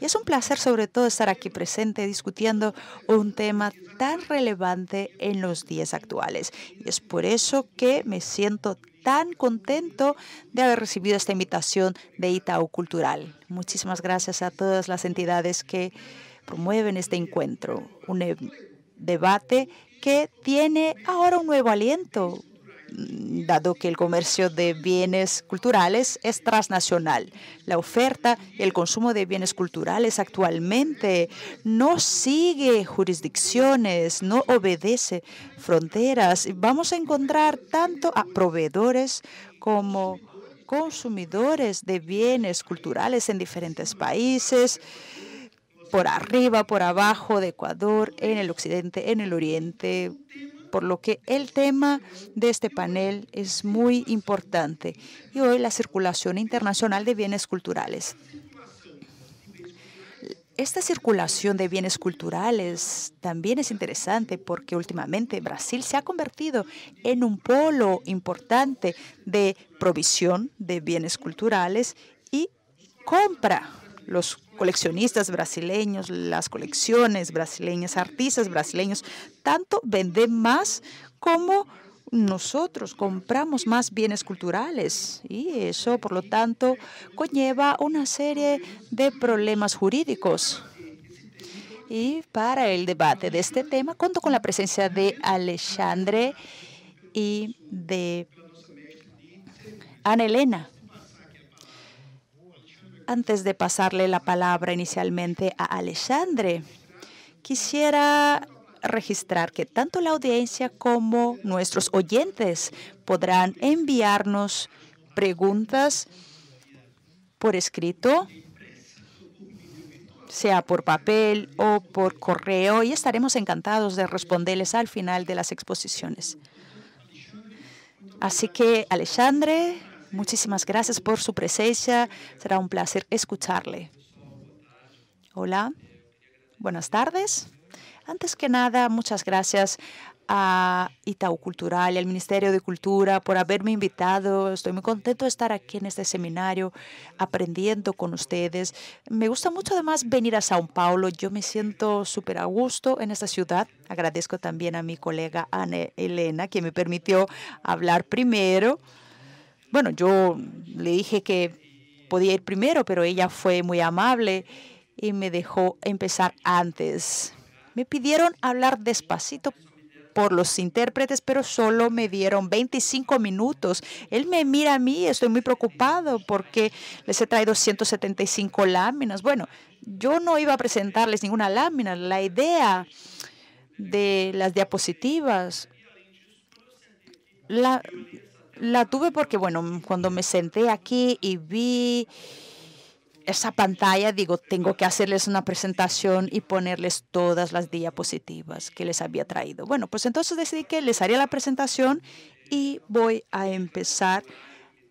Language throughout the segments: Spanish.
Y es un placer sobre todo estar aquí presente discutiendo un tema tan relevante en los días actuales. Y es por eso que me siento tan contento de haber recibido esta invitación de Itaú Cultural. Muchísimas gracias a todas las entidades que promueven este encuentro, un debate que tiene ahora un nuevo aliento dado que el comercio de bienes culturales es transnacional. La oferta y el consumo de bienes culturales actualmente no sigue jurisdicciones, no obedece fronteras. Vamos a encontrar tanto a proveedores como consumidores de bienes culturales en diferentes países, por arriba, por abajo de Ecuador, en el occidente, en el oriente, por lo que el tema de este panel es muy importante y hoy la circulación internacional de bienes culturales. Esta circulación de bienes culturales también es interesante porque últimamente Brasil se ha convertido en un polo importante de provisión de bienes culturales y compra los coleccionistas brasileños, las colecciones brasileñas, artistas brasileños, tanto venden más como nosotros compramos más bienes culturales y eso, por lo tanto, conlleva una serie de problemas jurídicos. Y para el debate de este tema, conto con la presencia de Alexandre y de Ana Elena. Antes de pasarle la palabra inicialmente a Alexandre, quisiera registrar que tanto la audiencia como nuestros oyentes podrán enviarnos preguntas por escrito, sea por papel o por correo, y estaremos encantados de responderles al final de las exposiciones. Así que, Alexandre, Muchísimas gracias por su presencia. Será un placer escucharle. Hola. Buenas tardes. Antes que nada, muchas gracias a Itaú Cultural y al Ministerio de Cultura por haberme invitado. Estoy muy contento de estar aquí en este seminario aprendiendo con ustedes. Me gusta mucho además venir a Sao Paulo. Yo me siento súper a gusto en esta ciudad. Agradezco también a mi colega Ana Elena que me permitió hablar primero. Bueno, yo le dije que podía ir primero, pero ella fue muy amable y me dejó empezar antes. Me pidieron hablar despacito por los intérpretes, pero solo me dieron 25 minutos. Él me mira a mí, estoy muy preocupado porque les he traído 175 láminas. Bueno, yo no iba a presentarles ninguna lámina. La idea de las diapositivas la, la tuve porque, bueno, cuando me senté aquí y vi esa pantalla, digo, tengo que hacerles una presentación y ponerles todas las diapositivas que les había traído. Bueno, pues entonces decidí que les haría la presentación y voy a empezar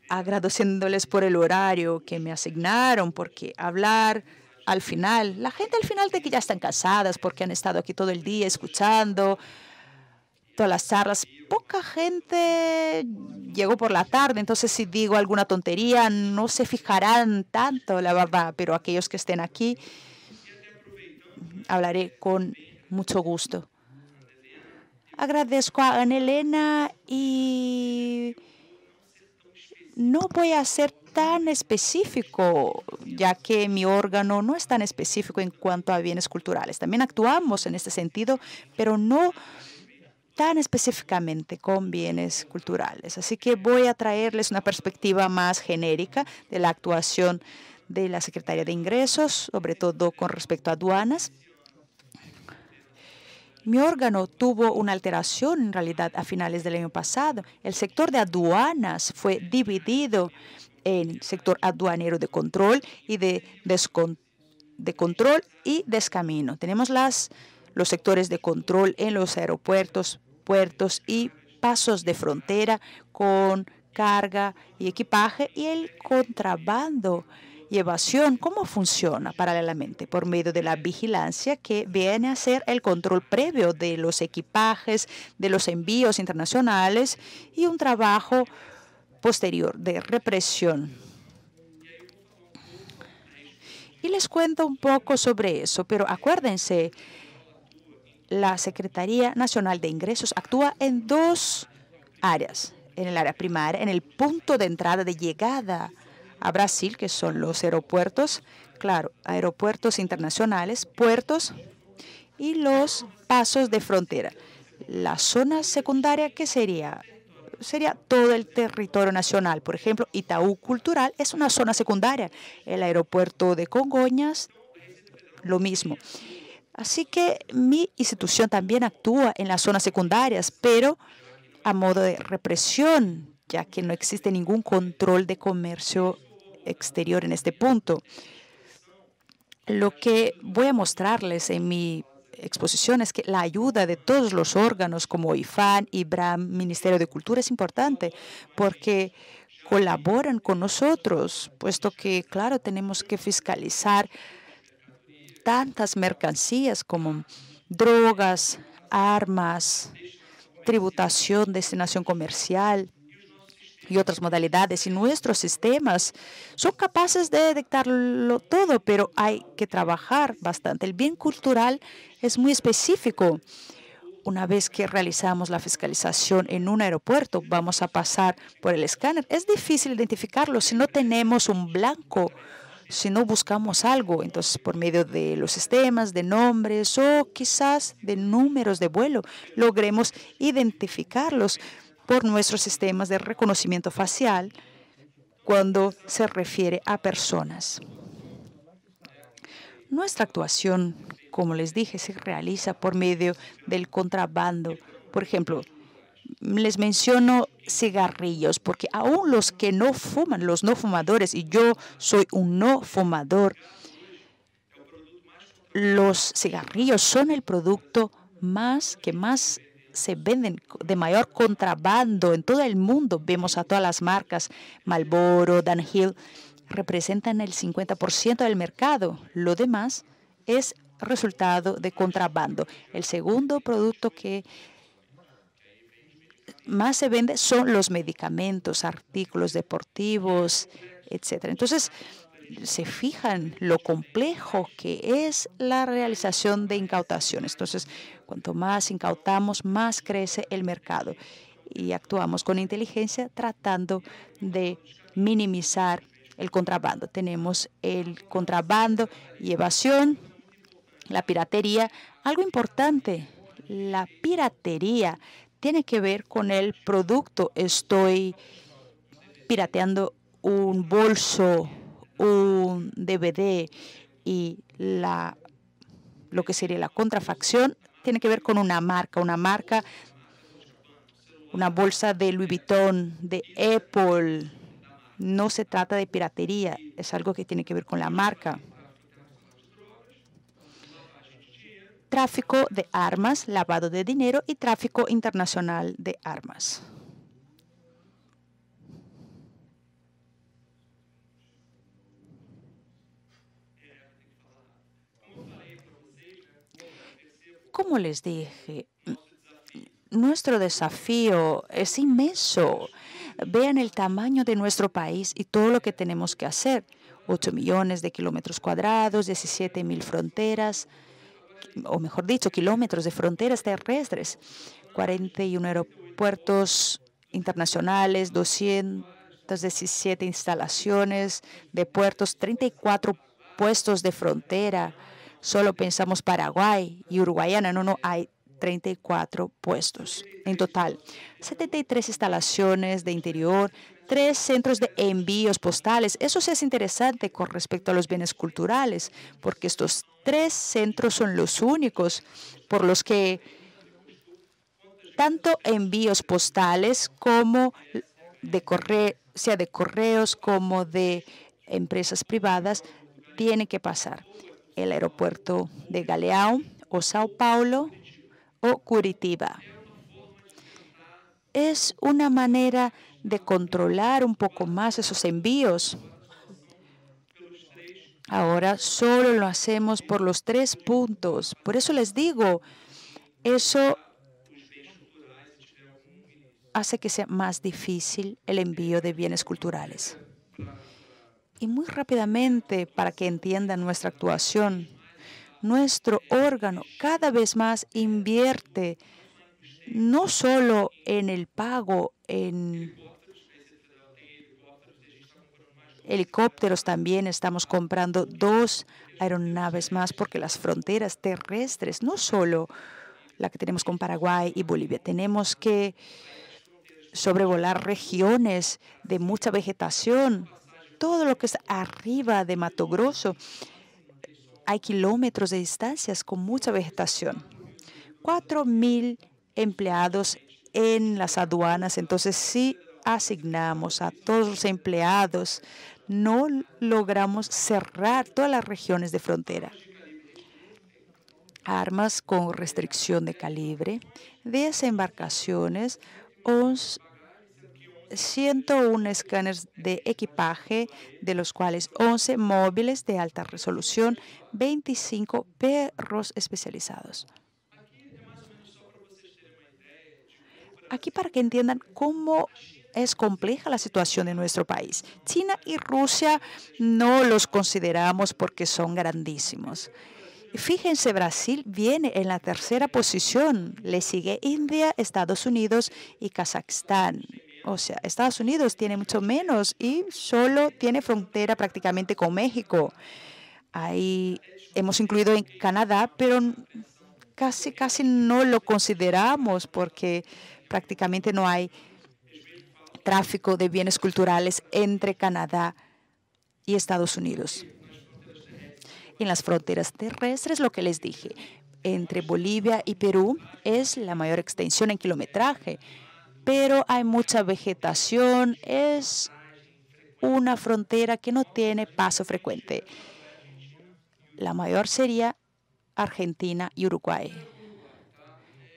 agradeciéndoles por el horario que me asignaron, porque hablar al final, la gente al final de que ya están casadas porque han estado aquí todo el día escuchando a las charlas, poca gente llegó por la tarde, entonces si digo alguna tontería no se fijarán tanto, la verdad, pero aquellos que estén aquí hablaré con mucho gusto. Agradezco a Ana Elena y no voy a ser tan específico, ya que mi órgano no es tan específico en cuanto a bienes culturales. También actuamos en este sentido, pero no tan específicamente con bienes culturales. Así que voy a traerles una perspectiva más genérica de la actuación de la Secretaría de Ingresos, sobre todo con respecto a aduanas. Mi órgano tuvo una alteración en realidad a finales del año pasado. El sector de aduanas fue dividido en sector aduanero de control y de, de control y descamino. Tenemos los sectores de control en los aeropuertos puertos y pasos de frontera con carga y equipaje y el contrabando y evasión, ¿cómo funciona paralelamente? Por medio de la vigilancia que viene a ser el control previo de los equipajes, de los envíos internacionales y un trabajo posterior de represión. Y les cuento un poco sobre eso, pero acuérdense la Secretaría Nacional de Ingresos actúa en dos áreas. En el área primaria, en el punto de entrada de llegada a Brasil, que son los aeropuertos, claro, aeropuertos internacionales, puertos y los pasos de frontera. La zona secundaria, que sería? Sería todo el territorio nacional. Por ejemplo, Itaú Cultural es una zona secundaria. El aeropuerto de Congoñas, lo mismo. Así que mi institución también actúa en las zonas secundarias, pero a modo de represión, ya que no existe ningún control de comercio exterior en este punto. Lo que voy a mostrarles en mi exposición es que la ayuda de todos los órganos como IFAN, IBRAM, Ministerio de Cultura es importante porque colaboran con nosotros, puesto que, claro, tenemos que fiscalizar tantas mercancías como drogas, armas, tributación, destinación comercial y otras modalidades. Y nuestros sistemas son capaces de detectarlo todo, pero hay que trabajar bastante. El bien cultural es muy específico. Una vez que realizamos la fiscalización en un aeropuerto, vamos a pasar por el escáner. Es difícil identificarlo si no tenemos un blanco si no buscamos algo, entonces por medio de los sistemas, de nombres o quizás de números de vuelo, logremos identificarlos por nuestros sistemas de reconocimiento facial cuando se refiere a personas. Nuestra actuación, como les dije, se realiza por medio del contrabando. Por ejemplo, les menciono cigarrillos, porque aún los que no fuman, los no fumadores, y yo soy un no fumador, los cigarrillos son el producto más que más se venden de mayor contrabando en todo el mundo. Vemos a todas las marcas, Marlboro, Dunhill, representan el 50% del mercado. Lo demás es resultado de contrabando. El segundo producto que más se vende son los medicamentos, artículos deportivos, etc. Entonces, se fijan lo complejo que es la realización de incautaciones. Entonces, cuanto más incautamos, más crece el mercado. Y actuamos con inteligencia tratando de minimizar el contrabando. Tenemos el contrabando y evasión, la piratería. Algo importante, la piratería tiene que ver con el producto. Estoy pirateando un bolso, un DVD y la, lo que sería la contrafacción tiene que ver con una marca, una marca, una bolsa de Louis Vuitton, de Apple. No se trata de piratería, es algo que tiene que ver con la marca. tráfico de armas, lavado de dinero y tráfico internacional de armas. Como les dije, nuestro desafío es inmenso. Vean el tamaño de nuestro país y todo lo que tenemos que hacer. 8 millones de kilómetros cuadrados, 17 mil fronteras, o mejor dicho, kilómetros de fronteras terrestres, 41 aeropuertos internacionales, 217 instalaciones de puertos, 34 puestos de frontera. Solo pensamos Paraguay y Uruguayana, ah, no, no, hay 34 puestos en total. 73 instalaciones de interior, tres centros de envíos postales. Eso sí es interesante con respecto a los bienes culturales, porque estos tres centros son los únicos por los que tanto envíos postales como de correo, sea de correos como de empresas privadas, tiene que pasar el aeropuerto de Galeão o Sao Paulo o Curitiba. Es una manera de controlar un poco más esos envíos. Ahora solo lo hacemos por los tres puntos. Por eso les digo, eso hace que sea más difícil el envío de bienes culturales. Y muy rápidamente, para que entiendan nuestra actuación, nuestro órgano cada vez más invierte no solo en el pago en helicópteros también. Estamos comprando dos aeronaves más porque las fronteras terrestres, no solo la que tenemos con Paraguay y Bolivia, tenemos que sobrevolar regiones de mucha vegetación, todo lo que es arriba de Mato Grosso. Hay kilómetros de distancias con mucha vegetación. mil empleados en las aduanas. Entonces, sí asignamos a todos los empleados, no logramos cerrar todas las regiones de frontera. Armas con restricción de calibre, desembarcaciones, embarcaciones, 101 escáneres de equipaje, de los cuales 11 móviles de alta resolución, 25 perros especializados. Aquí para que entiendan cómo es compleja la situación en nuestro país. China y Rusia no los consideramos porque son grandísimos. Fíjense, Brasil viene en la tercera posición. Le sigue India, Estados Unidos y Kazajstán. O sea, Estados Unidos tiene mucho menos y solo tiene frontera prácticamente con México. Ahí hemos incluido en Canadá, pero casi, casi no lo consideramos porque prácticamente no hay tráfico de bienes culturales entre Canadá y Estados Unidos. en las fronteras terrestres, lo que les dije, entre Bolivia y Perú es la mayor extensión en kilometraje, pero hay mucha vegetación, es una frontera que no tiene paso frecuente. La mayor sería Argentina y Uruguay,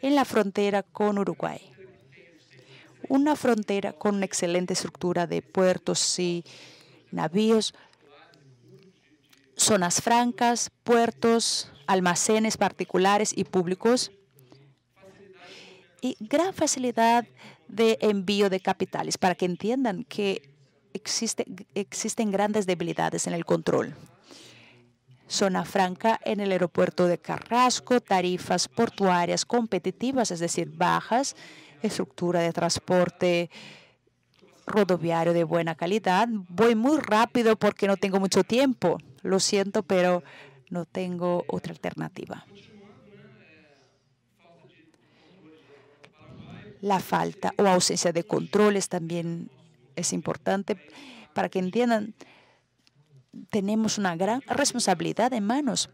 en la frontera con Uruguay una frontera con una excelente estructura de puertos y navíos, zonas francas, puertos, almacenes particulares y públicos y gran facilidad de envío de capitales para que entiendan que existen grandes debilidades en el control. Zona franca en el aeropuerto de Carrasco, tarifas portuarias competitivas, es decir, bajas, estructura de transporte rodoviario de buena calidad. Voy muy rápido porque no tengo mucho tiempo. Lo siento, pero no tengo otra alternativa. La falta o ausencia de controles también es importante. Para que entiendan, tenemos una gran responsabilidad en manos.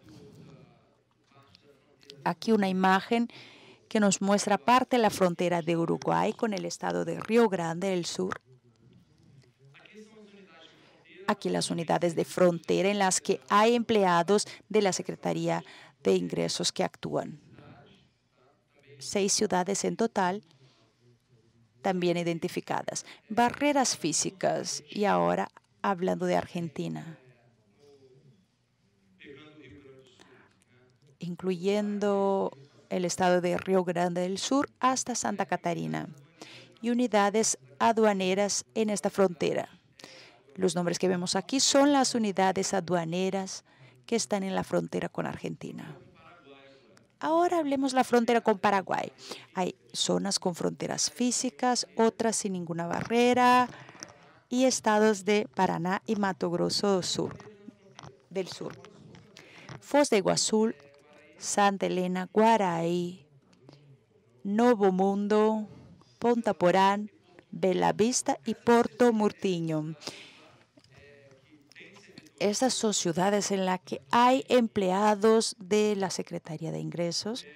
Aquí una imagen que nos muestra parte de la frontera de Uruguay con el estado de Río Grande del Sur. Aquí las unidades de frontera en las que hay empleados de la Secretaría de Ingresos que actúan. Seis ciudades en total también identificadas. Barreras físicas y ahora hablando de Argentina. Incluyendo el estado de Río Grande del Sur hasta Santa Catarina y unidades aduaneras en esta frontera. Los nombres que vemos aquí son las unidades aduaneras que están en la frontera con Argentina. Ahora hablemos la frontera con Paraguay. Hay zonas con fronteras físicas, otras sin ninguna barrera y estados de Paraná y Mato Grosso del Sur. Del sur. Foz de Iguazú, Santa Elena, Guaraí, Novo Mundo, Ponta Porán, Vista y Porto Murtiño. Estas son ciudades en las que hay empleados de la Secretaría de Ingresos.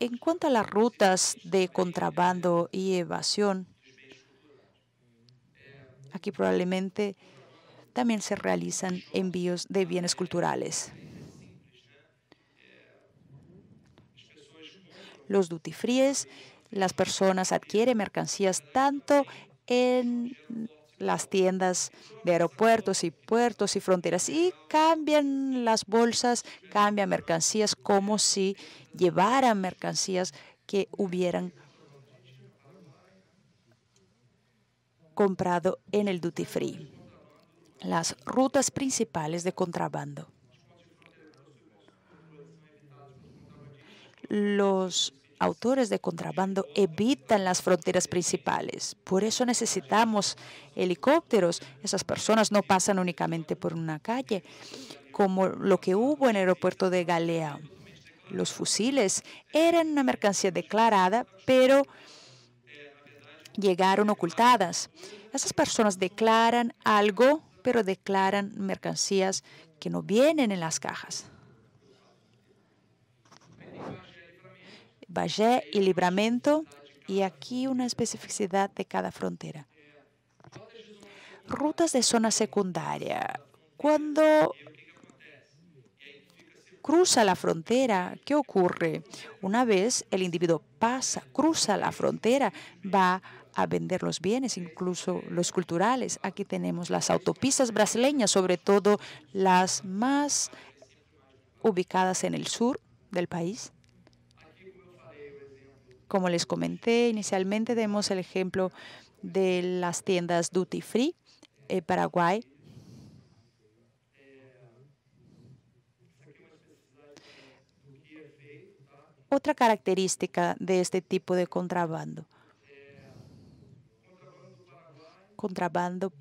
En cuanto a las rutas de contrabando y evasión, aquí probablemente también se realizan envíos de bienes culturales. los duty frees, las personas adquieren mercancías tanto en las tiendas de aeropuertos y puertos y fronteras y cambian las bolsas, cambian mercancías como si llevaran mercancías que hubieran comprado en el duty free. Las rutas principales de contrabando. los autores de contrabando evitan las fronteras principales. Por eso necesitamos helicópteros. Esas personas no pasan únicamente por una calle, como lo que hubo en el aeropuerto de Galea. Los fusiles eran una mercancía declarada, pero llegaron ocultadas. Esas personas declaran algo, pero declaran mercancías que no vienen en las cajas. Valle y Libramento, y aquí una especificidad de cada frontera. Rutas de zona secundaria. Cuando cruza la frontera, ¿qué ocurre? Una vez el individuo pasa, cruza la frontera, va a vender los bienes, incluso los culturales. Aquí tenemos las autopistas brasileñas, sobre todo las más ubicadas en el sur del país. Como les comenté inicialmente, demos el ejemplo de las tiendas Duty Free en eh, Paraguay. Otra característica de este tipo de contrabando. Contrabando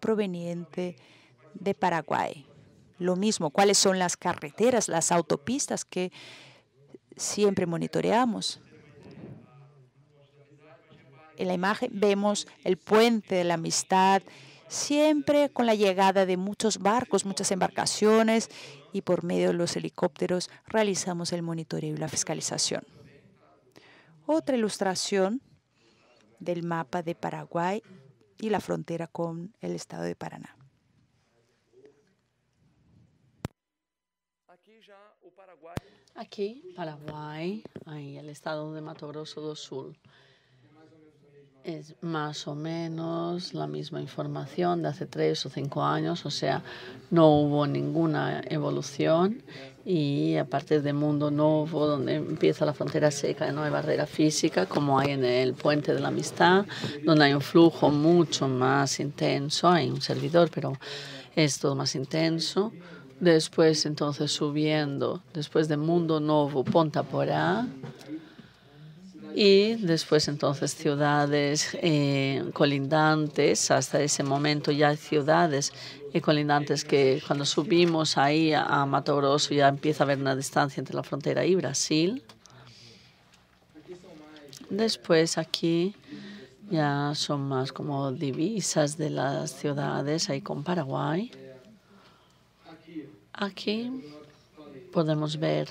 proveniente de Paraguay. Lo mismo, cuáles son las carreteras, las autopistas que siempre monitoreamos. En la imagen vemos el puente de la amistad, siempre con la llegada de muchos barcos, muchas embarcaciones, y por medio de los helicópteros realizamos el monitoreo y la fiscalización. Otra ilustración del mapa de Paraguay y la frontera con el estado de Paraná. Aquí, Paraguay, ahí el estado de Mato Grosso do Sul es más o menos la misma información de hace tres o cinco años, o sea, no hubo ninguna evolución y aparte de Mundo Nuevo, donde empieza la frontera seca, no hay barrera física como hay en el Puente de la Amistad, donde hay un flujo mucho más intenso, hay un servidor, pero es todo más intenso. Después, entonces, subiendo, después de Mundo Nuevo, Ponta Porá, y después entonces ciudades eh, colindantes, hasta ese momento ya hay ciudades eh, colindantes que cuando subimos ahí a Mato Grosso ya empieza a haber una distancia entre la frontera y Brasil. Después aquí ya son más como divisas de las ciudades, ahí con Paraguay. Aquí podemos ver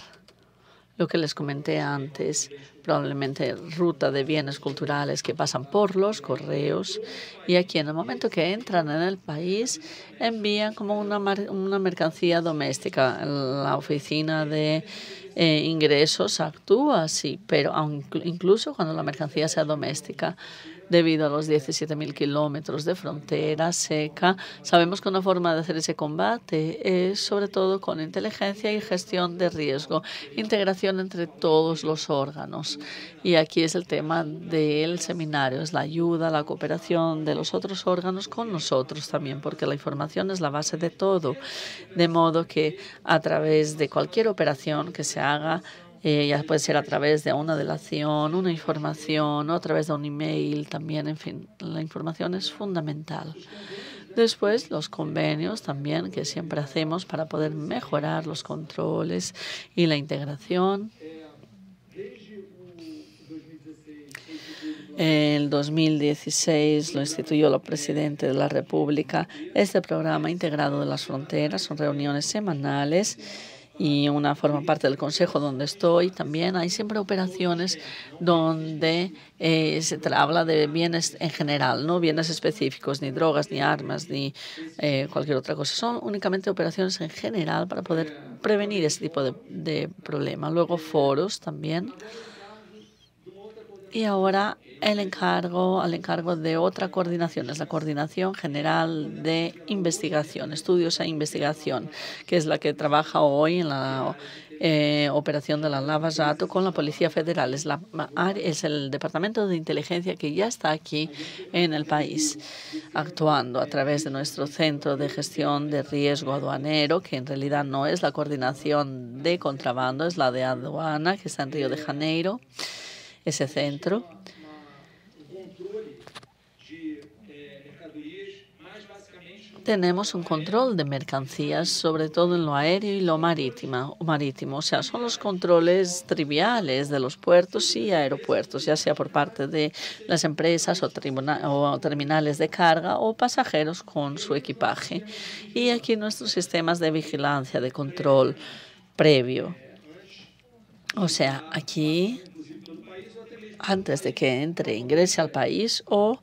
lo que les comenté antes, probablemente ruta de bienes culturales que pasan por los correos y aquí en el momento que entran en el país envían como una, una mercancía doméstica. La oficina de eh, ingresos actúa así, pero incluso cuando la mercancía sea doméstica debido a los 17.000 kilómetros de frontera seca. Sabemos que una forma de hacer ese combate es sobre todo con inteligencia y gestión de riesgo, integración entre todos los órganos. Y aquí es el tema del seminario, es la ayuda, la cooperación de los otros órganos con nosotros también, porque la información es la base de todo. De modo que a través de cualquier operación que se haga, eh, ya puede ser a través de una delación, una información, o a través de un email también, en fin, la información es fundamental. Después, los convenios también que siempre hacemos para poder mejorar los controles y la integración. En 2016 lo instituyó la presidente de la República. Este programa integrado de las fronteras son reuniones semanales y una forma parte del Consejo donde estoy, también hay siempre operaciones donde eh, se habla de bienes en general, no bienes específicos, ni drogas, ni armas, ni eh, cualquier otra cosa. Son únicamente operaciones en general para poder prevenir ese tipo de, de problemas. Luego foros también. Y ahora el encargo, al encargo de otra coordinación, es la Coordinación General de Investigación, Estudios e Investigación, que es la que trabaja hoy en la eh, operación de la Lava Jato con la Policía Federal. Es, la, es el Departamento de Inteligencia que ya está aquí en el país, actuando a través de nuestro Centro de Gestión de Riesgo Aduanero, que en realidad no es la coordinación de contrabando, es la de aduana, que está en Río de Janeiro ese centro. Tenemos un control de mercancías, sobre todo en lo aéreo y lo marítimo, marítimo. O sea, son los controles triviales de los puertos y aeropuertos, ya sea por parte de las empresas o terminales de carga o pasajeros con su equipaje. Y aquí nuestros sistemas de vigilancia, de control previo. O sea, aquí antes de que entre, ingrese al país o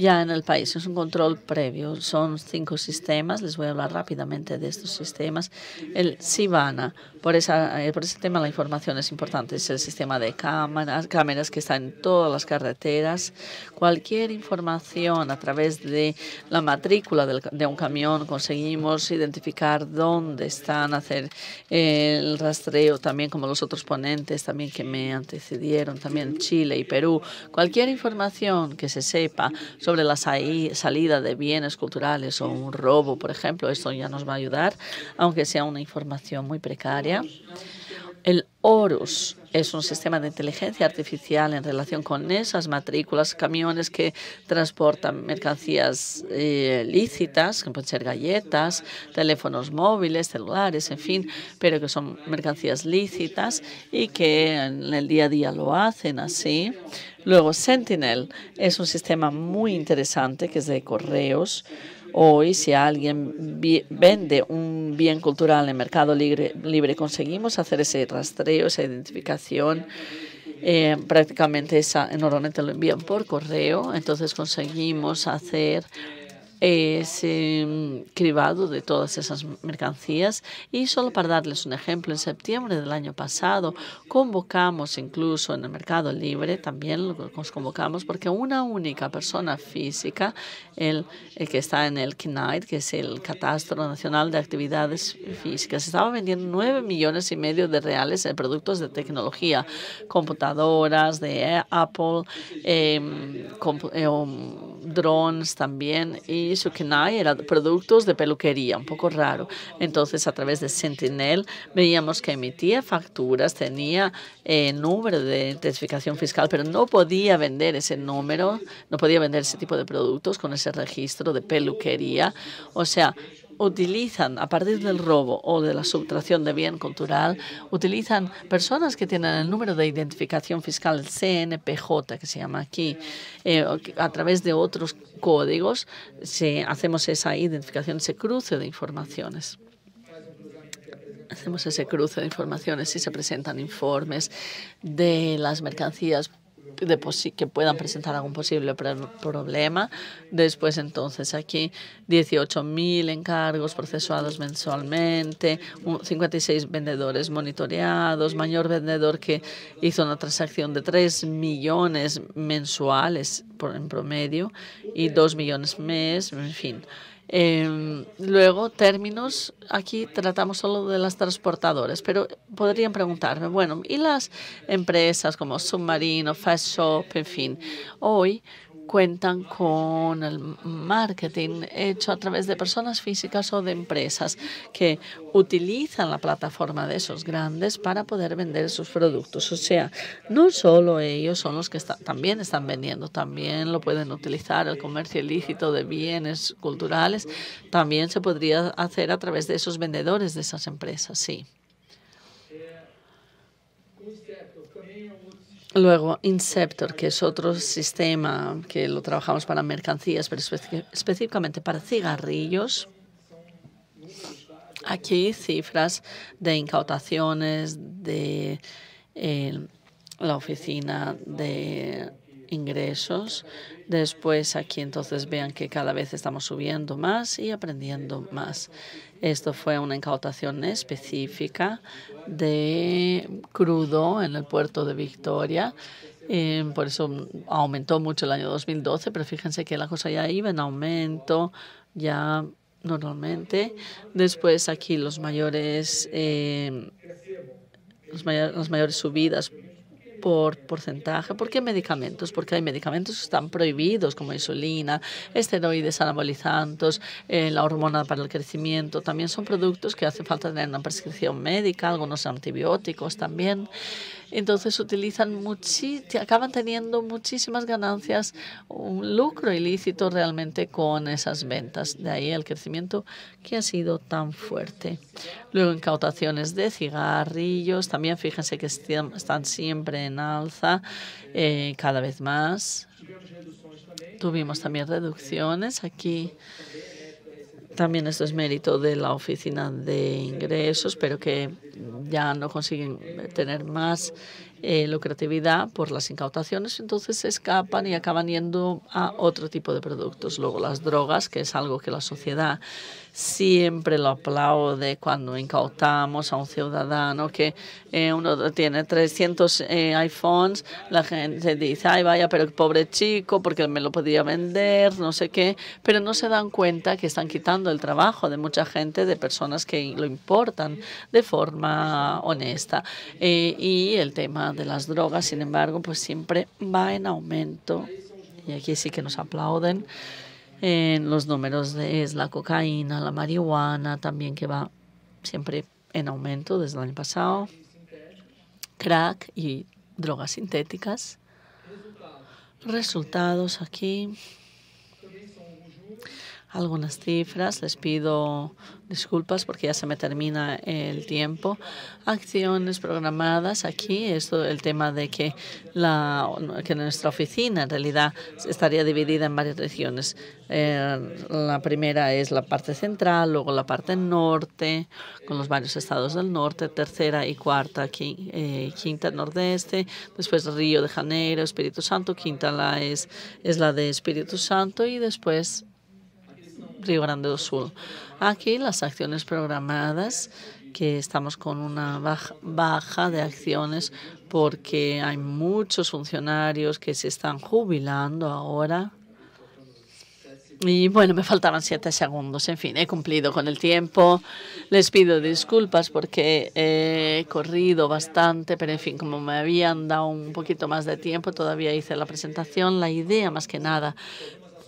ya en el país. Es un control previo. Son cinco sistemas. Les voy a hablar rápidamente de estos sistemas. El Sivana, por, esa, eh, por ese tema la información es importante. Es el sistema de cámaras, cámaras que están en todas las carreteras. Cualquier información a través de la matrícula de un camión conseguimos identificar dónde están, hacer eh, el rastreo también como los otros ponentes también que me antecedieron, también Chile y Perú. Cualquier información que se sepa sobre la salida de bienes culturales o un robo, por ejemplo. Esto ya nos va a ayudar, aunque sea una información muy precaria. El Horus es un sistema de inteligencia artificial en relación con esas matrículas, camiones que transportan mercancías eh, lícitas, que pueden ser galletas, teléfonos móviles, celulares, en fin, pero que son mercancías lícitas y que en el día a día lo hacen así. Luego, Sentinel es un sistema muy interesante que es de correos Hoy, si alguien vende un bien cultural en mercado libre, libre conseguimos hacer ese rastreo, esa identificación. Eh, prácticamente esa, normalmente lo envían por correo, entonces conseguimos hacer ese em, cribado de todas esas mercancías. Y solo para darles un ejemplo, en septiembre del año pasado convocamos incluso en el mercado libre, también nos convocamos porque una única persona física, el, que está en el Knight que es el Catastro Nacional de Actividades Físicas, estaba vendiendo 9 millones y medio de reales de productos de tecnología, computadoras de Apple, em, eh, um, drones también y y Sukenai eran productos de peluquería, un poco raro. Entonces, a través de Sentinel veíamos que emitía facturas, tenía eh, número de identificación fiscal, pero no podía vender ese número, no podía vender ese tipo de productos con ese registro de peluquería. O sea, utilizan, a partir del robo o de la subtracción de bien cultural, utilizan personas que tienen el número de identificación fiscal CNPJ, que se llama aquí, eh, a través de otros códigos, si hacemos esa identificación, ese cruce de informaciones hacemos ese cruce de informaciones y se presentan informes de las mercancías que puedan presentar algún posible problema. Después, entonces, aquí 18.000 encargos procesados mensualmente, 56 vendedores monitoreados, mayor vendedor que hizo una transacción de 3 millones mensuales por, en promedio y 2 millones mes, en fin. Em, luego, términos, aquí tratamos solo de las transportadoras, pero podrían preguntarme, bueno, ¿y las empresas como Submarino, Fast Shop, en fin? Hoy cuentan con el marketing hecho a través de personas físicas o de empresas que utilizan la plataforma de esos grandes para poder vender sus productos. O sea, no solo ellos son los que también están vendiendo, también lo pueden utilizar el comercio ilícito de bienes culturales, también se podría hacer a través de esos vendedores de esas empresas, sí. Luego, Inceptor, que es otro sistema que lo trabajamos para mercancías, pero específicamente para cigarrillos. Aquí cifras de incautaciones de eh, la oficina de ingresos. Después aquí entonces vean que cada vez estamos subiendo más y aprendiendo más. Esto fue una incautación específica de crudo en el puerto de Victoria. Eh, por eso aumentó mucho el año 2012, pero fíjense que la cosa ya iba en aumento, ya normalmente. Después aquí los mayores, eh, las mayores subidas por porcentaje. porque qué medicamentos? Porque hay medicamentos que están prohibidos, como insulina, esteroides anabolizantes, eh, la hormona para el crecimiento. También son productos que hace falta tener una prescripción médica, algunos antibióticos también. Entonces utilizan acaban teniendo muchísimas ganancias, un lucro ilícito realmente con esas ventas. De ahí el crecimiento que ha sido tan fuerte. Luego incautaciones de cigarrillos, también fíjense que están siempre en alza, eh, cada vez más. Tuvimos también reducciones aquí también esto es mérito de la Oficina de Ingresos, pero que ya no consiguen tener más eh, lucratividad por las incautaciones, entonces se escapan y acaban yendo a otro tipo de productos. Luego las drogas, que es algo que la sociedad siempre lo aplaude cuando incautamos a un ciudadano que eh, uno tiene 300 eh, iPhones, la gente dice, ay vaya, pero pobre chico, porque me lo podía vender, no sé qué, pero no se dan cuenta que están quitando el trabajo de mucha gente, de personas que lo importan de forma honesta. Eh, y el tema de las drogas, sin embargo, pues siempre va en aumento. Y aquí sí que nos aplauden en los números es la cocaína, la marihuana también que va siempre en aumento desde el año pasado, crack y drogas sintéticas. Resultados aquí algunas cifras. Les pido disculpas porque ya se me termina el tiempo. Acciones programadas aquí. Esto el tema de que, la, que nuestra oficina en realidad estaría dividida en varias regiones. Eh, la primera es la parte central, luego la parte norte, con los varios estados del norte, tercera y cuarta, eh, quinta nordeste, después Río de Janeiro, Espíritu Santo, quinta la es, es la de Espíritu Santo y después Río Grande do Sul. Aquí las acciones programadas que estamos con una baja, baja, de acciones porque hay muchos funcionarios que se están jubilando ahora. Y bueno, me faltaban siete segundos. En fin, he cumplido con el tiempo. Les pido disculpas porque he corrido bastante, pero en fin, como me habían dado un poquito más de tiempo, todavía hice la presentación, la idea más que nada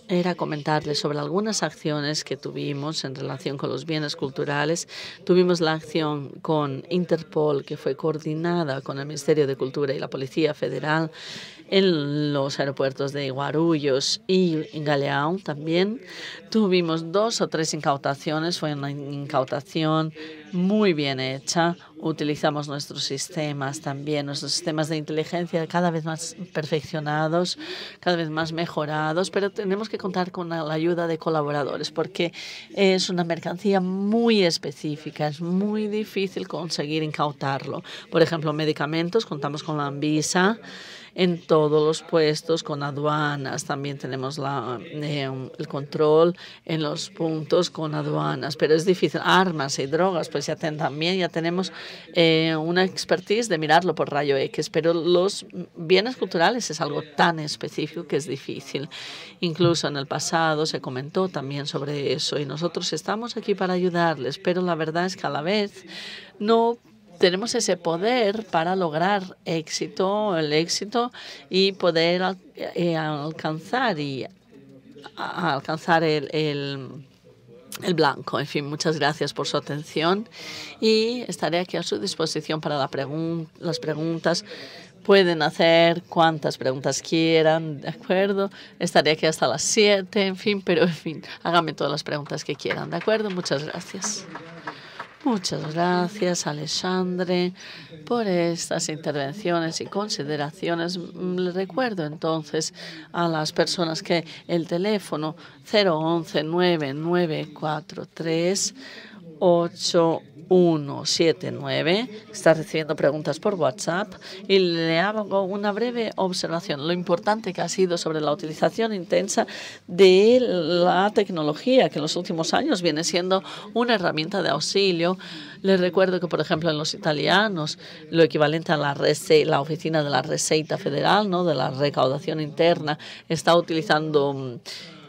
era comentarles sobre algunas acciones que tuvimos en relación con los bienes culturales. Tuvimos la acción con Interpol, que fue coordinada con el Ministerio de Cultura y la Policía Federal en los aeropuertos de Guarullos y Galeón también. Tuvimos dos o tres incautaciones, fue una incautación muy bien hecha. Utilizamos nuestros sistemas también, nuestros sistemas de inteligencia cada vez más perfeccionados, cada vez más mejorados, pero tenemos que contar con la ayuda de colaboradores porque es una mercancía muy específica, es muy difícil conseguir incautarlo. Por ejemplo, medicamentos, contamos con la Anvisa en todos los puestos con aduanas. También tenemos la, eh, el control en los puntos con aduanas, pero es difícil. Armas y drogas, pues ya también ya tenemos eh, una expertise de mirarlo por rayo X, pero los bienes culturales es algo tan específico que es difícil. Incluso en el pasado se comentó también sobre eso y nosotros estamos aquí para ayudarles, pero la verdad es que a la vez no tenemos ese poder para lograr éxito, el éxito y poder eh, alcanzar y alcanzar el, blanco. En fin, muchas gracias por su atención y estaré aquí a su disposición para las preguntas. Pueden hacer cuantas preguntas quieran, ¿de acuerdo? Estaré aquí hasta las siete. en fin, pero en fin, háganme todas las preguntas que quieran, ¿de acuerdo? Muchas gracias. Muchas gracias, Alexandre, por estas intervenciones y consideraciones. Mm, le recuerdo entonces a las personas que el teléfono 011 9943 179, está recibiendo preguntas por WhatsApp y le hago una breve observación. Lo importante que ha sido sobre la utilización intensa de la tecnología, que en los últimos años viene siendo una herramienta de auxilio. Les recuerdo que, por ejemplo, en los italianos, lo equivalente a la, la oficina de la Receita Federal, ¿no? de la recaudación interna, está utilizando mm,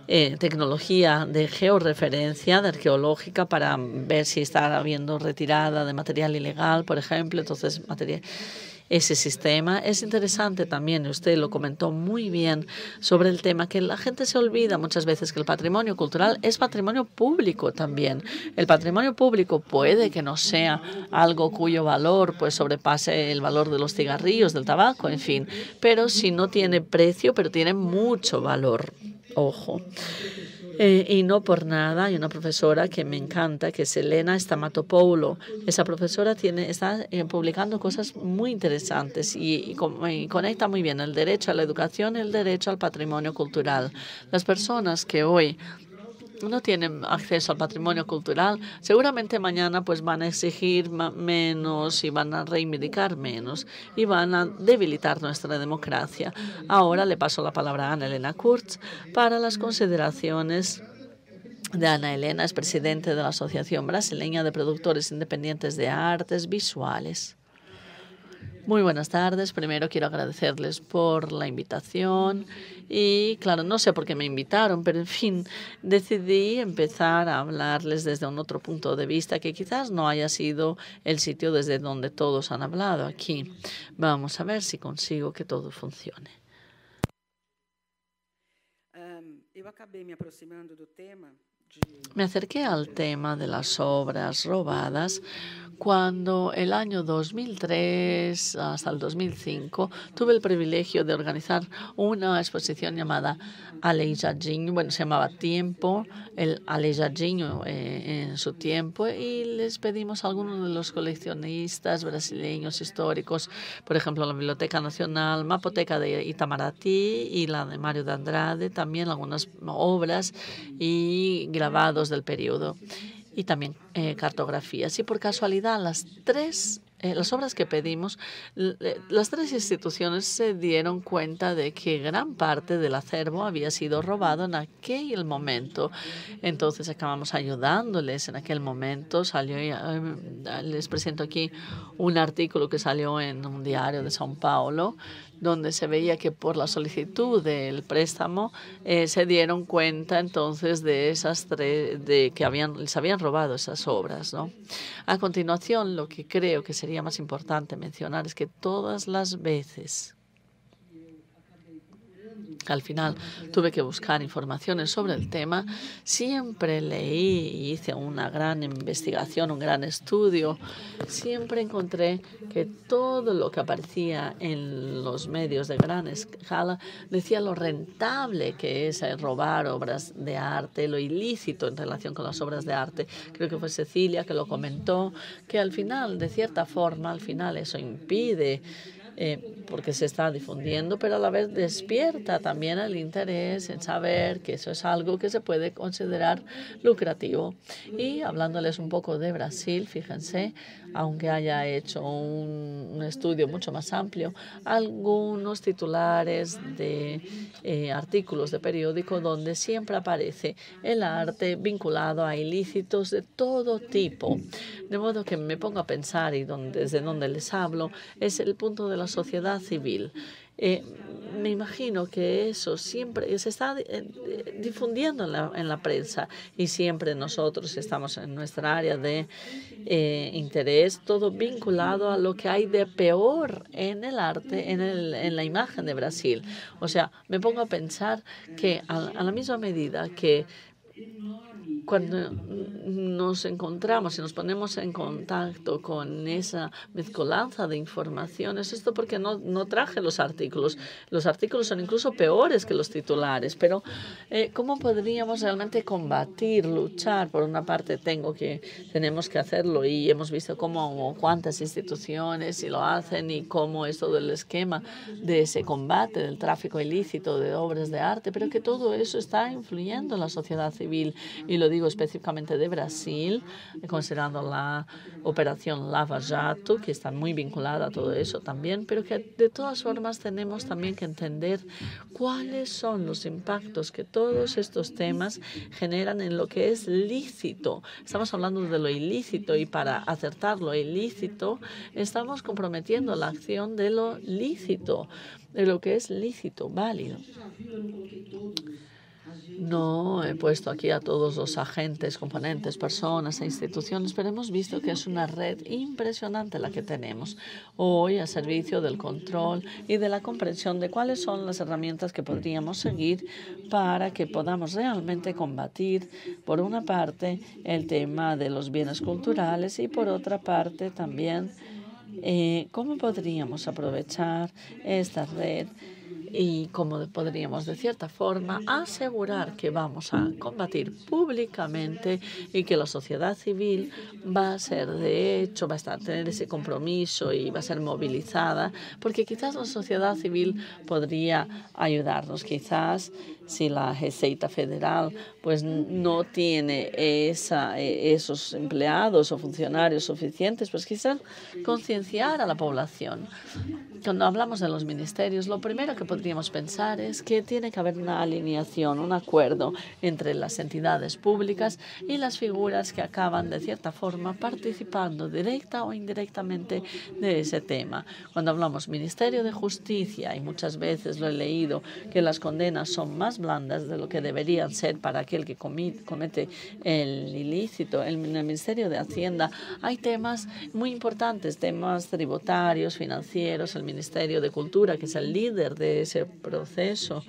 eh, tecnología de georreferencia, de arqueológica, para ver si está habiendo retirada de material ilegal, por ejemplo. Entonces, ese sistema. Es interesante también, usted lo comentó muy bien sobre el tema, que la gente se olvida muchas veces que el patrimonio cultural es patrimonio público también. El patrimonio público puede que no sea algo cuyo valor pues sobrepase el valor de los cigarrillos, del tabaco, en fin, pero si no tiene precio, pero tiene mucho valor ojo. Eh, y no por nada, hay una profesora que me encanta, que es Elena Stamatopoulo. Esa profesora tiene, está eh, publicando cosas muy interesantes y, conecta muy bien el derecho a la educación y el derecho al patrimonio cultural. Las personas que hoy no tienen acceso al patrimonio cultural, seguramente mañana pues van a exigir menos y van a reivindicar menos y van a debilitar nuestra democracia. Ahora le paso la palabra a Ana Elena Kurz para las consideraciones de Ana Elena, es presidente de la Asociación Brasileña de Productores Independientes de Artes Visuales. Muy buenas tardes. Primero quiero agradecerles por la invitación y, claro, no sé por qué me invitaron, pero en fin, decidí empezar a hablarles desde un otro punto de vista que quizás no haya sido el sitio desde donde todos han hablado aquí. Vamos a ver si consigo que todo funcione. Ehm, me acerqué al tema de las obras robadas cuando el año 2003 hasta el 2005 tuve el privilegio de organizar una exposición llamada Aleijadinho, bueno, se llamaba Tiempo, el Aleijadinho eh, en su tiempo, y les pedimos a algunos de los coleccionistas brasileños históricos, por ejemplo, la Biblioteca Nacional, Mapoteca de Itamaraty y la de Mario de Andrade, también algunas obras y grabados del periodo y también eh, cartografías. Y por casualidad, las tres eh, las obras que pedimos, eh, las tres instituciones se dieron cuenta de que gran parte del acervo había sido robado en aquel momento. Entonces acabamos ayudándoles en aquel momento. Salió, les presento aquí un artículo que salió en un diario de São Paulo donde se veía que por la solicitud del préstamo eh, se dieron cuenta entonces de esas de que habían, les habían robado esas obras. ¿no? A continuación, lo que creo que sería más importante mencionar es que todas las veces al final tuve que buscar informaciones sobre el tema. Siempre leí y hice una gran investigación, un gran estudio. Siempre encontré que todo lo que aparecía en los medios de gran escala decía lo rentable que es eh, robar obras de arte, lo ilícito en relación con las obras de arte. Creo que fue Cecilia que lo comentó, que al final, de cierta forma, al final eso impide eh, porque se está difundiendo, pero a la vez despierta también el interés en saber que eso es algo que se puede considerar lucrativo. Y hablándoles un poco de Brasil, fíjense, aunque haya hecho un, estudio mucho más amplio, algunos titulares de eh, artículos de periódico donde siempre aparece el arte vinculado a ilícitos de todo tipo. De modo que me pongo a pensar y donde, desde donde les hablo es el punto de la sociedad civil eh, me imagino que eso siempre se está eh, eh, difundiendo en la, prensa y siempre nosotros estamos en nuestra área de interés, todo vinculado a lo que hay de peor en el arte, en, el, en la imagen de Brasil. O sea, me pongo a pensar que a, a la misma medida que cuando nos encontramos y nos ponemos en contacto con esa mezcolanza de informaciones, esto porque no, traje los artículos. Los artículos son incluso peores que los titulares, pero eh, ¿cómo podríamos realmente combatir, luchar? Por una parte tengo que, tenemos que hacerlo y hemos visto cómo cuántas instituciones y lo hacen y cómo es todo el esquema de ese combate del tráfico ilícito de obras de arte, pero que todo eso está influyendo en la sociedad civil y lo digo específicamente de Brasil, considerando la operación Lava Jato, que está muy vinculada a todo eso también, pero que de todas formas tenemos también que entender cuáles son los impactos que todos estos temas generan en lo que es lícito. Estamos hablando de lo ilícito y para acertar lo ilícito estamos comprometiendo la acción de lo lícito, de lo que es lícito, válido. No he puesto aquí a todos los agentes, componentes, personas e instituciones, pero hemos visto que es una red impresionante la que tenemos hoy a servicio del control y de la comprensión de cuáles son las herramientas que podríamos seguir para que podamos realmente combatir, por una parte, el tema de los bienes culturales y por otra parte también eh, cómo podríamos aprovechar esta red y como podríamos de cierta forma asegurar que vamos a combatir públicamente y que la sociedad civil va a ser de hecho, va a estar tener ese compromiso y va a ser movilizada, porque quizás la sociedad civil podría ayudarnos, quizás si la Receita Federal pues no tiene esa, e, esos empleados o funcionarios suficientes, pues quizás concienciar a la población. Cuando hablamos de los ministerios, lo primero que podríamos pensar es que tiene que haber una alineación, un acuerdo entre las entidades públicas y las figuras que acaban de cierta forma participando directa o indirectamente de ese tema. Cuando hablamos Ministerio de Justicia, y muchas veces lo he leído, que las condenas son más blandas de lo que deberían ser para aquel que comete el ilícito. En el Ministerio de Hacienda hay temas muy importantes, temas tributarios, financieros, el Ministerio de Cultura, que es el líder de ese proceso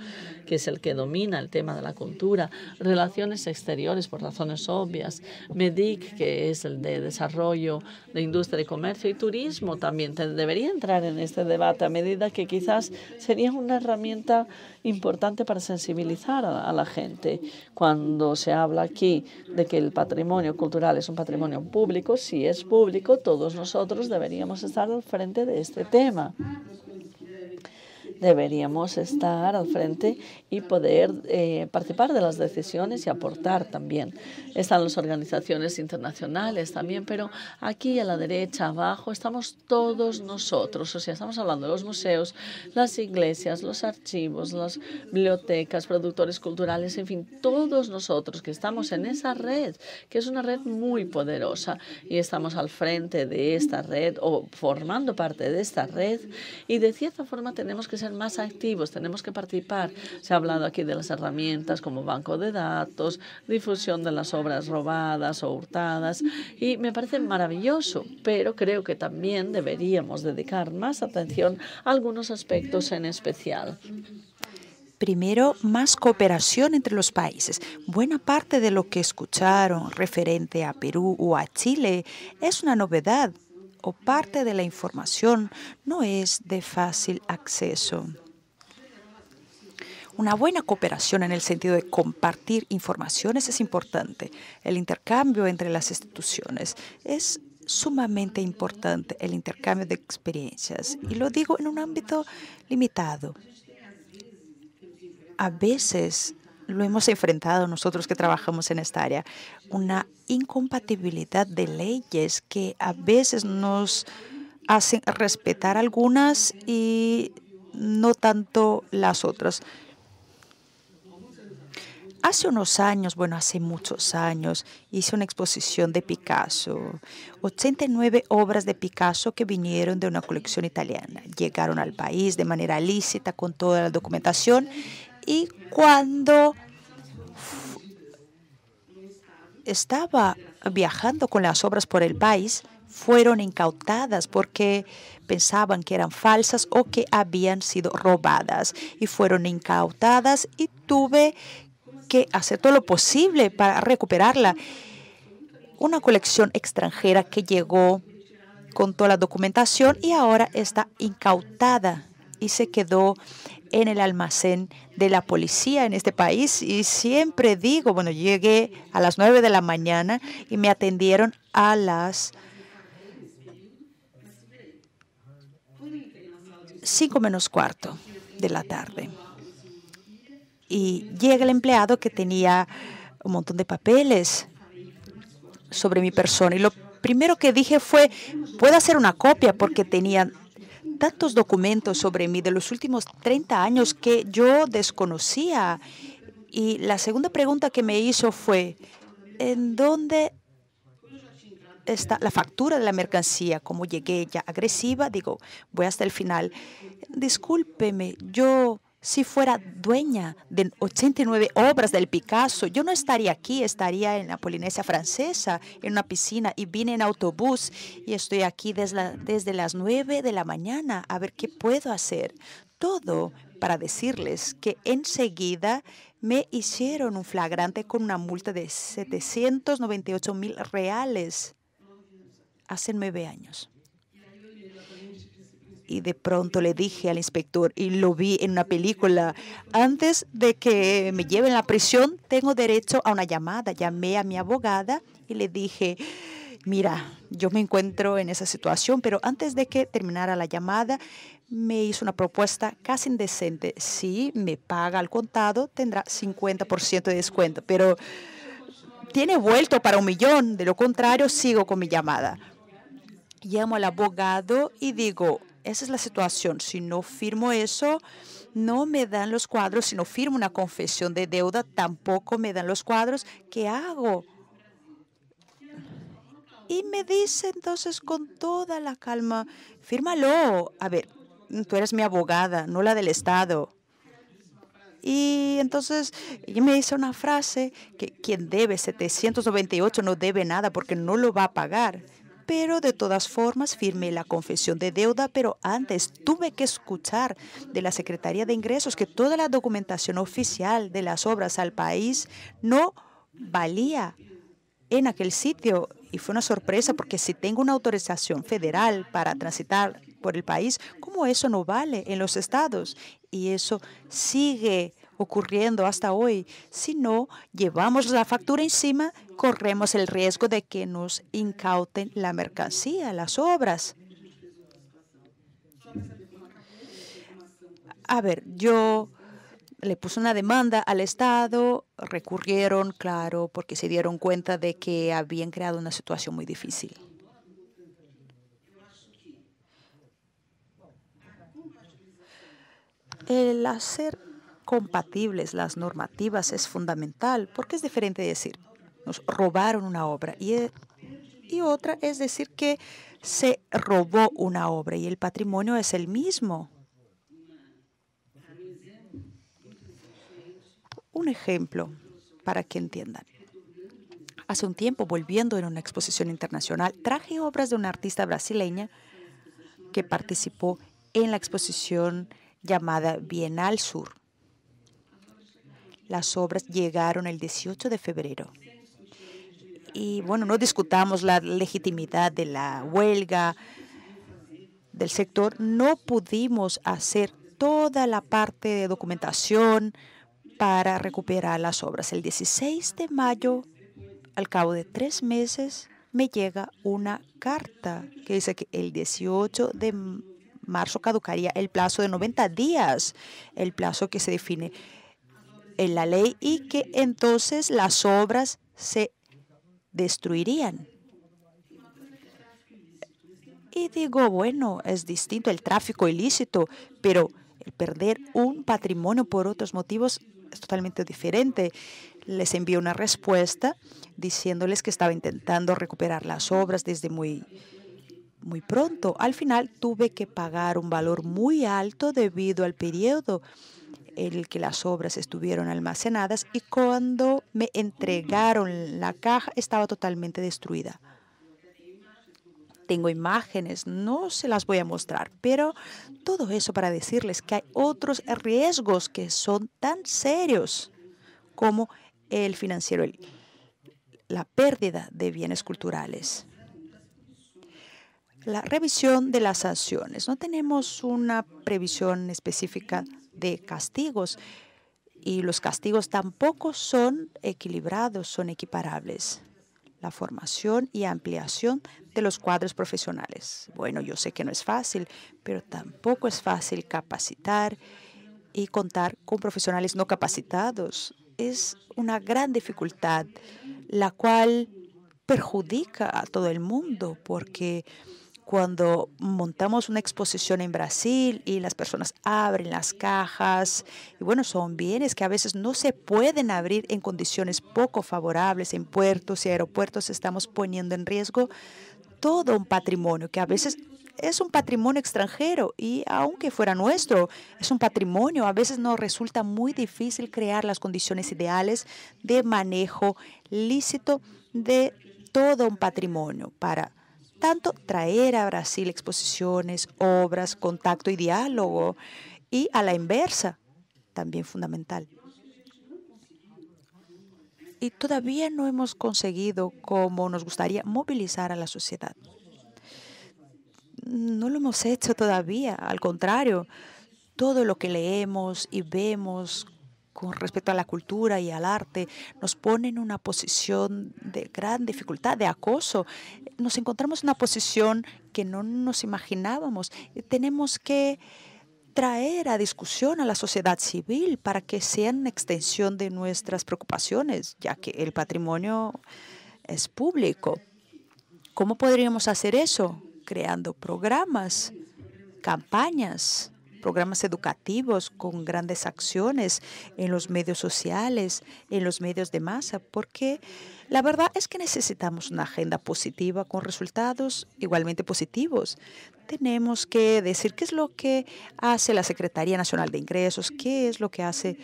que es el que domina el tema de la cultura, relaciones exteriores por razones obvias, MEDIC, que es el de desarrollo de industria y comercio, y turismo también debería entrar en este debate a medida que quizás sería una herramienta importante para sensibilizar a la gente. Cuando se habla aquí de que el patrimonio cultural es un patrimonio público, si es público, todos nosotros deberíamos estar al frente de este tema deberíamos estar al frente y poder eh, participar de las decisiones y aportar también. Están las organizaciones internacionales también, pero aquí a la derecha, abajo, estamos todos nosotros. O sea, estamos hablando de los museos, las iglesias, los archivos, las bibliotecas, productores culturales, en fin, todos nosotros que estamos en esa red, que es una red muy poderosa y estamos al frente de esta red o formando parte de esta red y de cierta forma tenemos que ser más activos, tenemos que participar. Se ha hablado aquí de las herramientas como banco de datos, difusión de las obras robadas o hurtadas y me parece maravilloso, pero creo que también deberíamos dedicar más atención a algunos aspectos en especial. Primero, más cooperación entre los países. Buena parte de lo que escucharon referente a Perú o a Chile es una novedad o parte de la información no es de fácil acceso. Una buena cooperación en el sentido de compartir informaciones es importante. El intercambio entre las instituciones es sumamente importante, el intercambio de experiencias. Y lo digo en un ámbito limitado. A veces lo hemos enfrentado nosotros que trabajamos en esta área, una incompatibilidad de leyes que a veces nos hacen respetar algunas y no tanto las otras. Hace unos años, bueno, hace muchos años, hice una exposición de Picasso. 89 obras de Picasso que vinieron de una colección italiana. Llegaron al país de manera lícita con toda la documentación y cuando estaba viajando con las obras por el país fueron incautadas porque pensaban que eran falsas o que habían sido robadas y fueron incautadas y tuve que hacer todo lo posible para recuperarla. Una colección extranjera que llegó con toda la documentación y ahora está incautada y se quedó en el almacén de la policía en este país. Y siempre digo, bueno, llegué a las 9 de la mañana y me atendieron a las 5 menos cuarto de la tarde. Y llega el empleado que tenía un montón de papeles sobre mi persona. Y lo primero que dije fue, puedo hacer una copia porque tenía tantos documentos sobre mí de los últimos 30 años que yo desconocía. Y la segunda pregunta que me hizo fue, ¿en dónde está la factura de la mercancía? Como llegué ya agresiva, digo, voy hasta el final. Discúlpeme, yo si fuera dueña de 89 obras del Picasso, yo no estaría aquí, estaría en la Polinesia Francesa, en una piscina, y vine en autobús y estoy aquí desde, desde las 9 de la mañana a ver qué puedo hacer. Todo para decirles que enseguida me hicieron un flagrante con una multa de 798 mil reales hace nueve años y de pronto le dije al inspector, y lo vi en una película, antes de que me lleven a la prisión, tengo derecho a una llamada. Llamé a mi abogada y le dije, mira, yo me encuentro en esa situación, pero antes de que terminara la llamada, me hizo una propuesta casi indecente. Si me paga el contado, tendrá 50% de descuento, pero tiene vuelto para un millón, de lo contrario, sigo con mi llamada. Llamo al abogado y digo, esa es la situación. Si no firmo eso, no me dan los cuadros. Si no firmo una confesión de deuda, tampoco me dan los cuadros. ¿Qué hago? Y me dice entonces con toda la calma, fírmalo. A ver, tú eres mi abogada, no la del Estado. Y entonces me dice una frase que quien debe 798 no debe nada porque no lo va a pagar. Pero de todas formas firmé la confesión de deuda, pero antes tuve que escuchar de la Secretaría de Ingresos que toda la documentación oficial de las obras al país no valía en aquel sitio. Y fue una sorpresa porque si tengo una autorización federal para transitar por el país, ¿cómo eso no vale en los estados? Y eso sigue ocurriendo hasta hoy. Si no, llevamos la factura encima, corremos el riesgo de que nos incauten la mercancía, las obras. A ver, yo le puse una demanda al Estado, recurrieron, claro, porque se dieron cuenta de que habían creado una situación muy difícil. El hacer compatibles las normativas es fundamental porque es diferente decir, nos robaron una obra y, eh, y otra es decir que se robó una obra y el patrimonio es el mismo. Un ejemplo para que entiendan. Hace un tiempo, volviendo en una exposición internacional, traje obras de una artista brasileña que participó en la exposición llamada Bienal Sur. Las obras llegaron el 18 de febrero. Y bueno, no discutamos la legitimidad de la huelga del sector. No pudimos hacer toda la parte de documentación para recuperar las obras. El 16 de mayo, al cabo de tres meses, me llega una carta que dice que el 18 de marzo caducaría el plazo de 90 días, el plazo que se define en la ley y que entonces las obras se destruirían. Y digo, bueno, es distinto el tráfico ilícito, pero el perder un patrimonio por otros motivos es totalmente diferente. Les envié una respuesta diciéndoles que estaba intentando recuperar las obras desde muy, muy pronto. Al final tuve que pagar un valor muy alto debido al periodo el que las obras estuvieron almacenadas y cuando me entregaron la caja estaba totalmente destruida. Tengo imágenes, no se las voy a mostrar, pero todo eso para decirles que hay otros riesgos que son tan serios como el financiero, la pérdida de bienes culturales la revisión de las sanciones. No tenemos una previsión específica de castigos y los castigos tampoco son equilibrados, son equiparables. La formación y ampliación de los cuadros profesionales. Bueno, yo sé que no es fácil, pero tampoco es fácil capacitar y contar con profesionales no capacitados. Es una gran dificultad, la cual perjudica a todo el mundo porque cuando montamos una exposición en Brasil y las personas abren las cajas, y bueno, son bienes que a veces no se pueden abrir en condiciones poco favorables en puertos y aeropuertos, estamos poniendo en riesgo todo un patrimonio que a veces es un patrimonio extranjero y aunque fuera nuestro, es un patrimonio. A veces nos resulta muy difícil crear las condiciones ideales de manejo lícito de todo un patrimonio para tanto, traer a Brasil exposiciones, obras, contacto y diálogo. Y a la inversa, también fundamental. Y todavía no hemos conseguido como nos gustaría movilizar a la sociedad. No lo hemos hecho todavía, al contrario, todo lo que leemos y vemos con respecto a la cultura y al arte nos pone en una posición de gran dificultad, de acoso. Nos encontramos en una posición que no nos imaginábamos. Tenemos que traer a discusión a la sociedad civil para que sean extensión de nuestras preocupaciones, ya que el patrimonio es público. ¿Cómo podríamos hacer eso? Creando programas, campañas programas educativos con grandes acciones en los medios sociales, en los medios de masa, porque la verdad es que necesitamos una agenda positiva con resultados igualmente positivos. Tenemos que decir qué es lo que hace la Secretaría Nacional de Ingresos, qué es lo que hace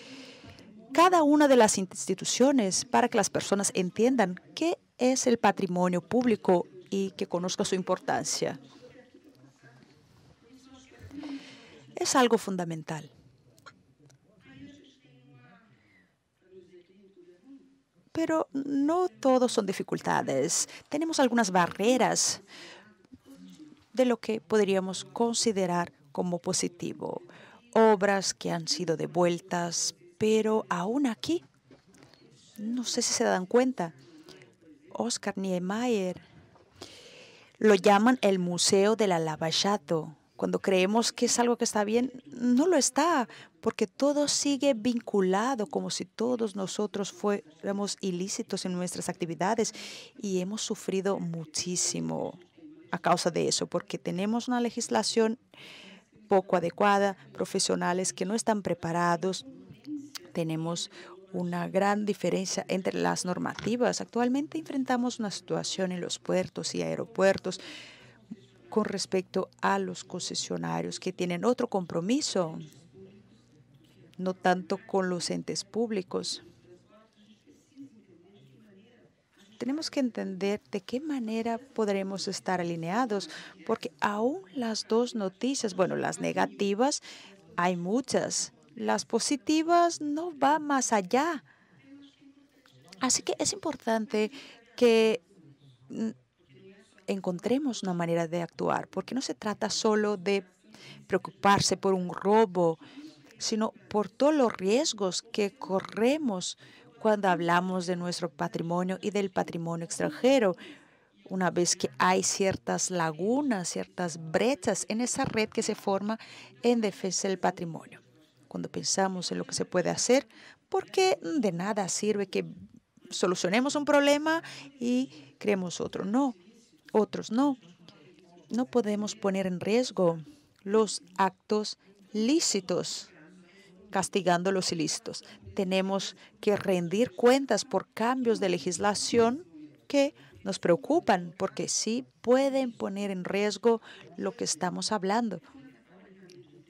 cada una de las instituciones para que las personas entiendan qué es el patrimonio público y que conozca su importancia. es algo fundamental. Pero no todos son dificultades. Tenemos algunas barreras de lo que podríamos considerar como positivo. Obras que han sido devueltas, pero aún aquí, no sé si se dan cuenta, Oscar Niemeyer lo llaman el Museo del Alabayato cuando creemos que es algo que está bien, no lo está, porque todo sigue vinculado como si todos nosotros fuéramos ilícitos en nuestras actividades y hemos sufrido muchísimo a causa de eso, porque tenemos una legislación poco adecuada, profesionales que no están preparados. Tenemos una gran diferencia entre las normativas. Actualmente enfrentamos una situación en los puertos y aeropuertos con respecto a los concesionarios que tienen otro compromiso, no tanto con los entes públicos. Tenemos que entender de qué manera podremos estar alineados, porque aún las dos noticias, bueno, las negativas, hay muchas. Las positivas no va más allá. Así que es importante que mm, encontremos una manera de actuar, porque no se trata solo de preocuparse por un robo, sino por todos los riesgos que corremos cuando hablamos de nuestro patrimonio y del patrimonio extranjero, una vez que hay ciertas lagunas, ciertas brechas en esa red que se forma en defensa del patrimonio. Cuando pensamos en lo que se puede hacer, porque de nada sirve que solucionemos un problema y creemos otro. No, otros no. No podemos poner en riesgo los actos lícitos castigando los ilícitos. Tenemos que rendir cuentas por cambios de legislación que nos preocupan porque sí pueden poner en riesgo lo que estamos hablando.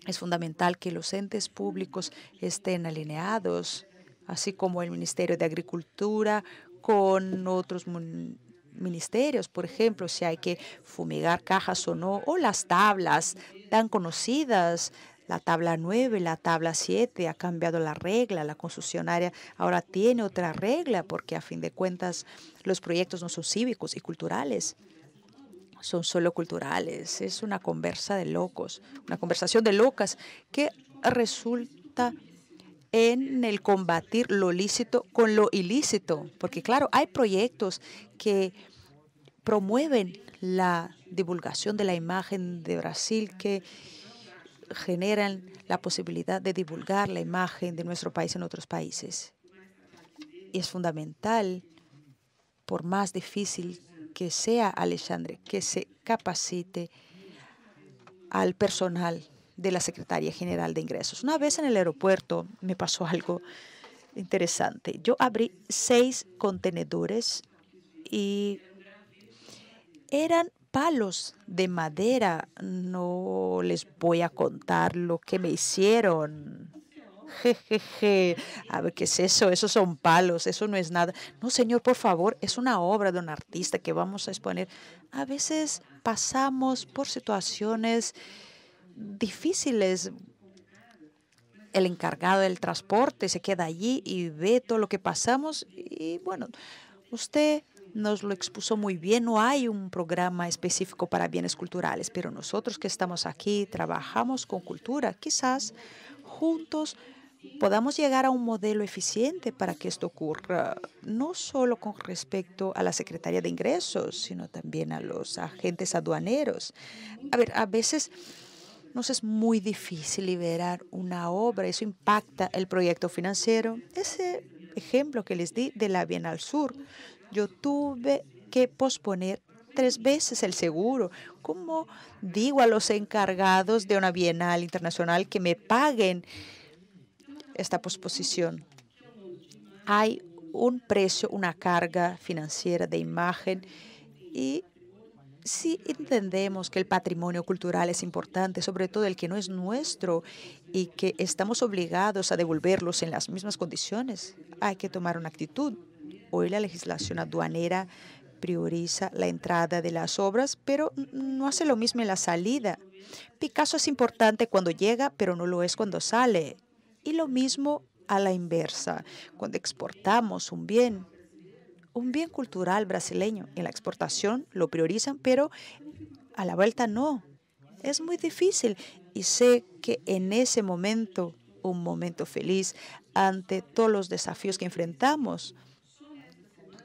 Es fundamental que los entes públicos estén alineados, así como el Ministerio de Agricultura con otros ministerios, por ejemplo, si hay que fumigar cajas o no, o las tablas tan conocidas la tabla 9, la tabla 7, ha cambiado la regla, la concesionaria ahora tiene otra regla porque a fin de cuentas los proyectos no son cívicos y culturales, son solo culturales. Es una conversa de locos, una conversación de locas que resulta en el combatir lo lícito con lo ilícito. Porque claro, hay proyectos que promueven la divulgación de la imagen de Brasil, que generan la posibilidad de divulgar la imagen de nuestro país en otros países. Y es fundamental, por más difícil que sea, Alexandre, que se capacite al personal de la Secretaría General de Ingresos. Una vez en el aeropuerto me pasó algo interesante. Yo abrí seis contenedores y eran palos de madera. No les voy a contar lo que me hicieron. Jejeje. A ver, ¿qué es eso? Esos son palos, eso no es nada. No, señor, por favor, es una obra de un artista que vamos a exponer. A veces pasamos por situaciones difíciles. El encargado del transporte se queda allí y ve todo lo que pasamos. Y bueno, usted nos lo expuso muy bien. No hay un programa específico para bienes culturales, pero nosotros que estamos aquí trabajamos con cultura, quizás juntos podamos llegar a un modelo eficiente para que esto ocurra, no solo con respecto a la Secretaría de Ingresos, sino también a los agentes aduaneros. A ver, a veces nos es muy difícil liberar una obra, eso impacta el proyecto financiero. Ese ejemplo que les di de la Bienal Sur, yo tuve que posponer tres veces el seguro. ¿Cómo digo a los encargados de una Bienal Internacional que me paguen esta posposición? Hay un precio, una carga financiera de imagen y si entendemos que el patrimonio cultural es importante, sobre todo el que no es nuestro y que estamos obligados a devolverlos en las mismas condiciones, hay que tomar una actitud. Hoy la legislación aduanera prioriza la entrada de las obras, pero no hace lo mismo en la salida. Picasso es importante cuando llega, pero no lo es cuando sale. Y lo mismo a la inversa. Cuando exportamos un bien, un bien cultural brasileño. En la exportación lo priorizan, pero a la vuelta no. Es muy difícil y sé que en ese momento, un momento feliz ante todos los desafíos que enfrentamos,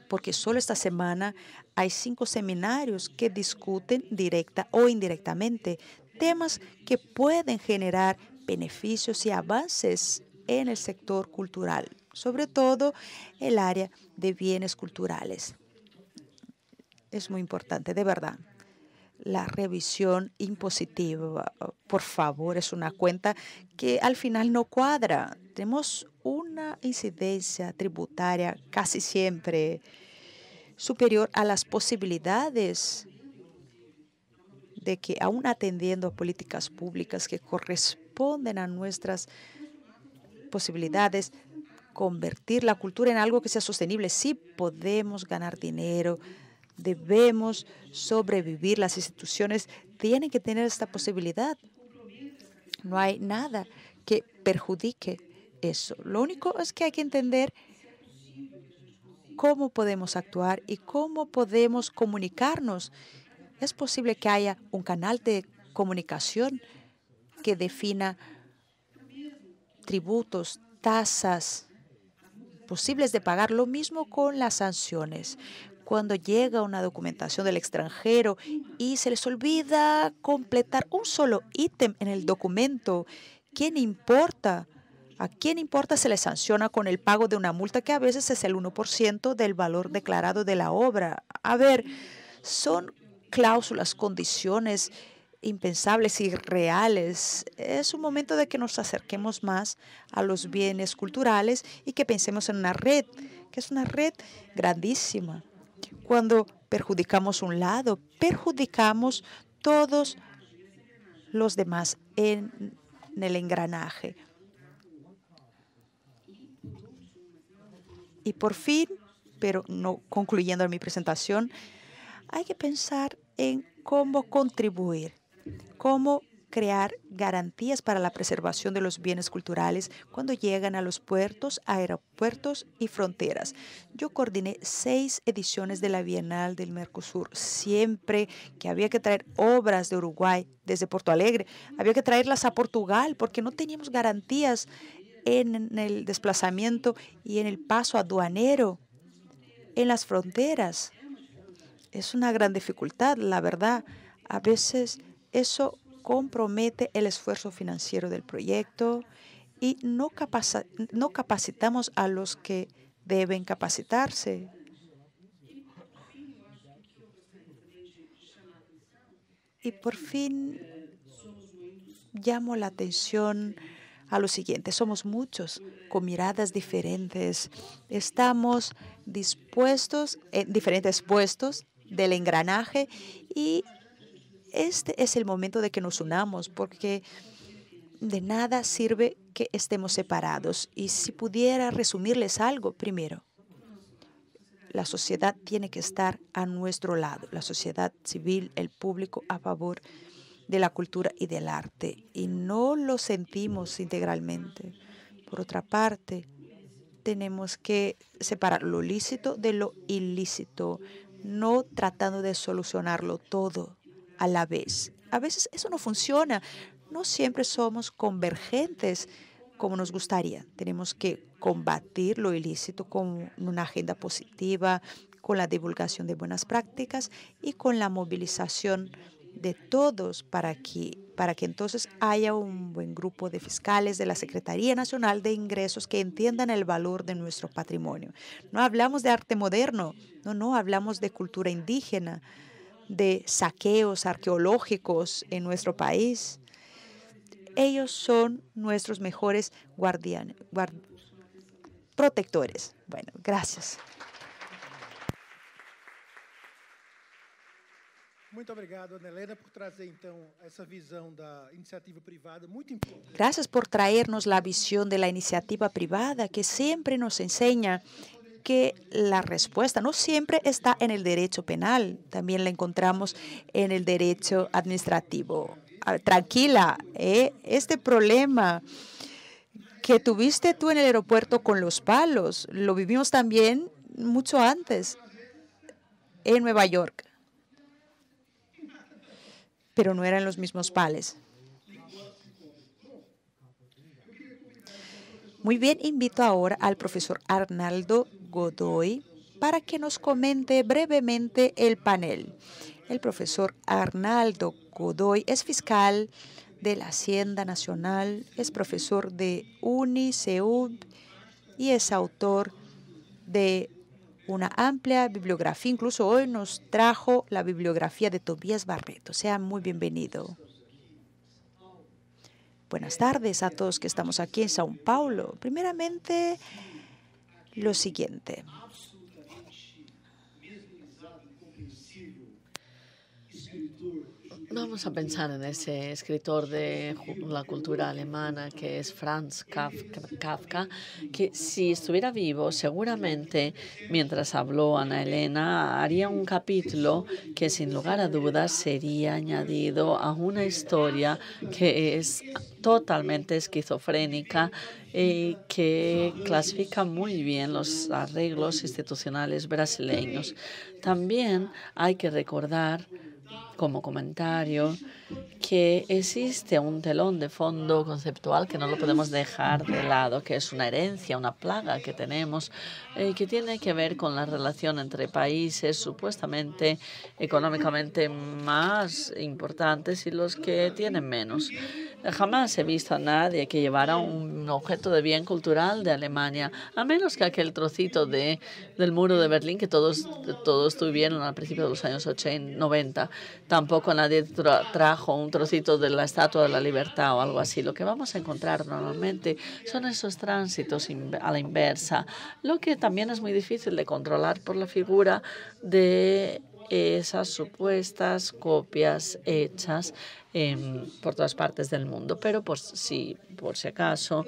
porque solo esta semana hay cinco seminarios que discuten directa o indirectamente temas que pueden generar beneficios y avances en el sector cultural sobre todo el área de bienes culturales. Es muy importante, de verdad. La revisión impositiva, por favor, es una cuenta que al final no cuadra. Tenemos una incidencia tributaria casi siempre superior a las posibilidades de que aún atendiendo a políticas públicas que corresponden a nuestras posibilidades, convertir la cultura en algo que sea sostenible. Sí podemos ganar dinero, debemos sobrevivir, las instituciones tienen que tener esta posibilidad. No hay nada que perjudique eso. Lo único es que hay que entender cómo podemos actuar y cómo podemos comunicarnos. Es posible que haya un canal de comunicación que defina tributos, tasas, posibles de pagar. Lo mismo con las sanciones. Cuando llega una documentación del extranjero y se les olvida completar un solo ítem en el documento, ¿quién importa? ¿A quién importa se le sanciona con el pago de una multa que a veces es el 1% del valor declarado de la obra? A ver, son cláusulas, condiciones impensables y reales. Es un momento de que nos acerquemos más a los bienes culturales y que pensemos en una red, que es una red grandísima. Cuando perjudicamos un lado, perjudicamos todos los demás en el engranaje. Y por fin, pero no concluyendo mi presentación, hay que pensar en cómo contribuir cómo crear garantías para la preservación de los bienes culturales cuando llegan a los puertos, aeropuertos y fronteras. Yo coordiné seis ediciones de la Bienal del Mercosur. Siempre que había que traer obras de Uruguay desde Porto Alegre, había que traerlas a Portugal porque no teníamos garantías en el desplazamiento y en el paso aduanero en las fronteras. Es una gran dificultad, la verdad. A veces eso compromete el esfuerzo financiero del proyecto y no, no capacitamos a los que deben capacitarse. Y por fin llamo la atención a lo siguiente. Somos muchos con miradas diferentes. Estamos dispuestos en diferentes puestos del engranaje y este es el momento de que nos unamos porque de nada sirve que estemos separados. Y si pudiera resumirles algo, primero, la sociedad tiene que estar a nuestro lado, la sociedad civil, el público a favor de la cultura y del arte. Y no lo sentimos integralmente. Por otra parte, tenemos que separar lo lícito de lo ilícito, no tratando de solucionarlo todo, a la vez. A veces eso no funciona. No siempre somos convergentes como nos gustaría. Tenemos que combatir lo ilícito con una agenda positiva, con la divulgación de buenas prácticas y con la movilización de todos para que, para que entonces haya un buen grupo de fiscales de la Secretaría Nacional de Ingresos que entiendan el valor de nuestro patrimonio. No hablamos de arte moderno, no, no, hablamos de cultura indígena, de saqueos arqueológicos en nuestro país. Ellos son nuestros mejores guardianes, protectores. Bueno, gracias. por iniciativa privada importante. Gracias por traernos la visión de la iniciativa privada que siempre nos enseña que la respuesta no siempre está en el derecho penal, también la encontramos en el derecho administrativo. Tranquila, ¿eh? este problema que tuviste tú en el aeropuerto con los palos, lo vivimos también mucho antes en Nueva York, pero no eran los mismos pales. Muy bien, invito ahora al profesor Arnaldo Godoy para que nos comente brevemente el panel. El profesor Arnaldo Godoy es fiscal de la Hacienda Nacional, es profesor de UNICEUB y es autor de una amplia bibliografía. Incluso hoy nos trajo la bibliografía de Tobías Barreto. Sea muy bienvenido. Buenas tardes a todos que estamos aquí en Sao Paulo. Primeramente, lo siguiente. Vamos a pensar en ese escritor de la cultura alemana que es Franz Kafka, que si estuviera vivo, seguramente mientras habló Ana Elena, haría un capítulo que sin lugar a dudas sería añadido a una historia que es totalmente esquizofrénica y eh, que clasifica muy bien los arreglos institucionales brasileños. También hay que recordar como comentario que existe un telón de fondo conceptual que no lo podemos dejar de lado, que es una herencia, una plaga que tenemos, eh, que tiene que ver con la relación entre países supuestamente económicamente más importantes y los que tienen menos. Jamás he visto a nadie que llevara un objeto de bien cultural de Alemania, a menos que aquel trocito de, del muro de Berlín que todos, todos tuvieron al principio de los años 80, 90 tampoco nadie trajo un trocito de la Estatua de la Libertad o algo así. Lo que vamos a encontrar normalmente son esos tránsitos a la inversa, lo que también es muy difícil de controlar por la figura de esas supuestas copias hechas por todas partes del mundo. Pero pues si, por si acaso,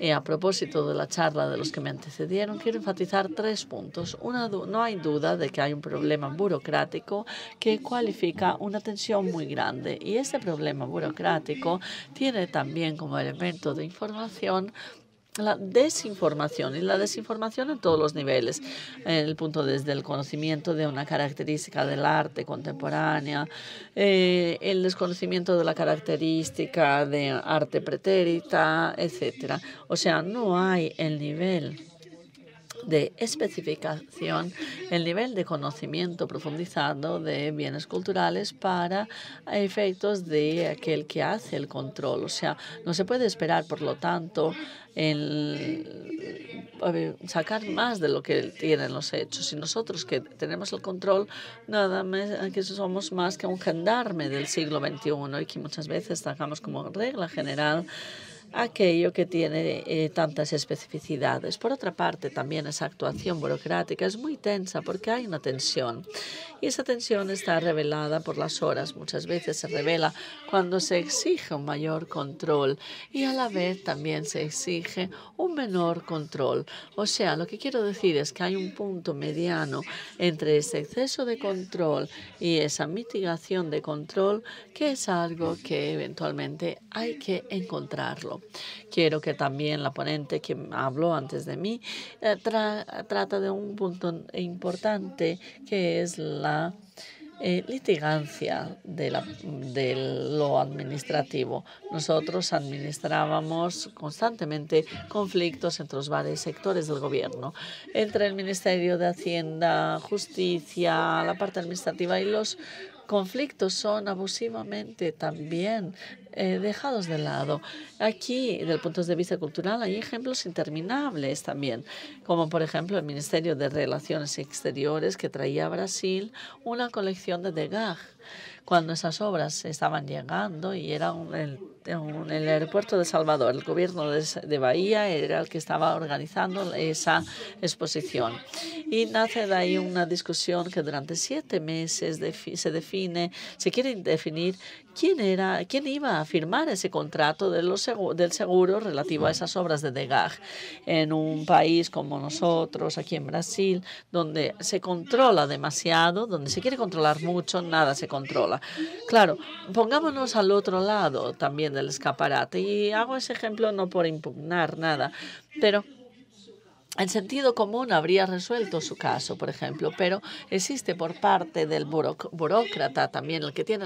y a propósito de la charla de los que me antecedieron, quiero enfatizar tres puntos. Una, no hay duda de que hay un problema burocrático que cualifica una tensión muy grande. Y este problema burocrático tiene también como elemento de información la desinformación y la desinformación en todos los niveles. El punto desde el conocimiento de una característica del arte contemporánea, eh, el desconocimiento de la característica de arte pretérita, etcétera. O sea, no hay el nivel de especificación, el nivel de conocimiento profundizado de bienes culturales para efectos de aquel que hace el control. O sea, no se puede esperar, por lo tanto, en sacar más de lo que tienen los hechos. Y nosotros que tenemos el control, nada más que somos más que un gendarme del siglo XXI y que muchas veces sacamos como regla general aquello que tiene eh, tantas especificidades. Por otra parte, también esa actuación burocrática es muy tensa porque hay una tensión y esa tensión está revelada por las horas. Muchas veces se revela cuando se exige un mayor control y a la vez también se exige un menor control. O sea, lo que quiero decir es que hay un punto mediano entre ese exceso de control y esa mitigación de control que es algo que eventualmente hay que encontrarlo quiero que también la ponente que habló antes de mí eh, trata de un punto importante que es la eh, litigancia de, la, de, lo administrativo. Nosotros administrábamos constantemente conflictos entre los varios sectores del gobierno, entre el Ministerio de Hacienda, Justicia, la parte administrativa y los conflictos son abusivamente también eh, dejados de lado. Aquí, desde el punto de vista cultural, hay ejemplos interminables también, como por ejemplo el Ministerio de Relaciones Exteriores que traía a Brasil una colección de Degas cuando esas obras estaban llegando y era un, el, aeropuerto de Salvador. El gobierno de, Bahía era el que estaba organizando esa exposición. Y nace de ahí una discusión que durante siete meses se define, se quiere definir quién era, quién iba a firmar ese contrato de los del seguro relativo a esas obras de Degas en un país como nosotros, aquí en Brasil, donde se controla demasiado, donde se quiere controlar mucho, nada se controla. Claro, pongámonos al otro lado también del escaparate y hago ese ejemplo no por impugnar nada, pero en sentido común habría resuelto su caso, por ejemplo, pero existe por parte del burócrata también, el que tiene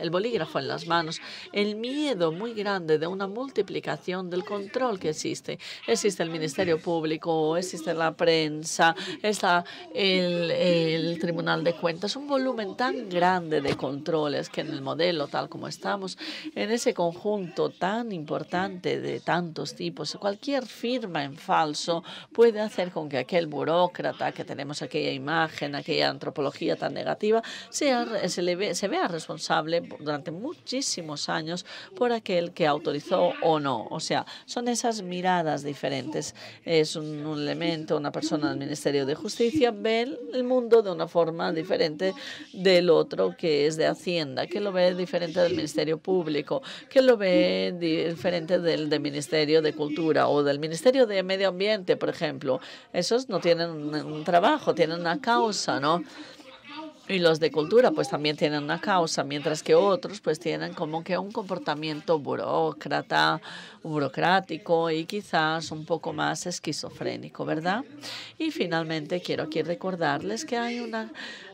el bolígrafo en las manos, el miedo muy grande de una multiplicación del control que existe. Existe el Ministerio Público, existe la prensa, está el Tribunal de Cuentas, un volumen tan grande de controles que en el modelo tal como estamos, en ese conjunto tan importante de tantos tipos, cualquier firma en falso puede hacer con que aquel burócrata que tenemos aquella imagen, aquella antropología tan negativa, sea, se, le ve, se vea responsable durante muchísimos años por aquel que autorizó o no. O sea, son esas miradas diferentes. Es un, elemento, una persona del Ministerio de Justicia ve el mundo de una forma diferente del otro que es de Hacienda, que lo ve diferente del Ministerio Público, que lo ve diferente del Ministerio de Cultura o del Ministerio de Medio Ambiente, por ejemplo ejemplo, esos no tienen un trabajo, tienen una causa, ¿no? Y los de cultura pues también tienen una causa, mientras que otros pues tienen como que un comportamiento burócrata, burocrático y quizás un poco más esquizofrénico, ¿verdad? Y finalmente quiero aquí recordarles que hay una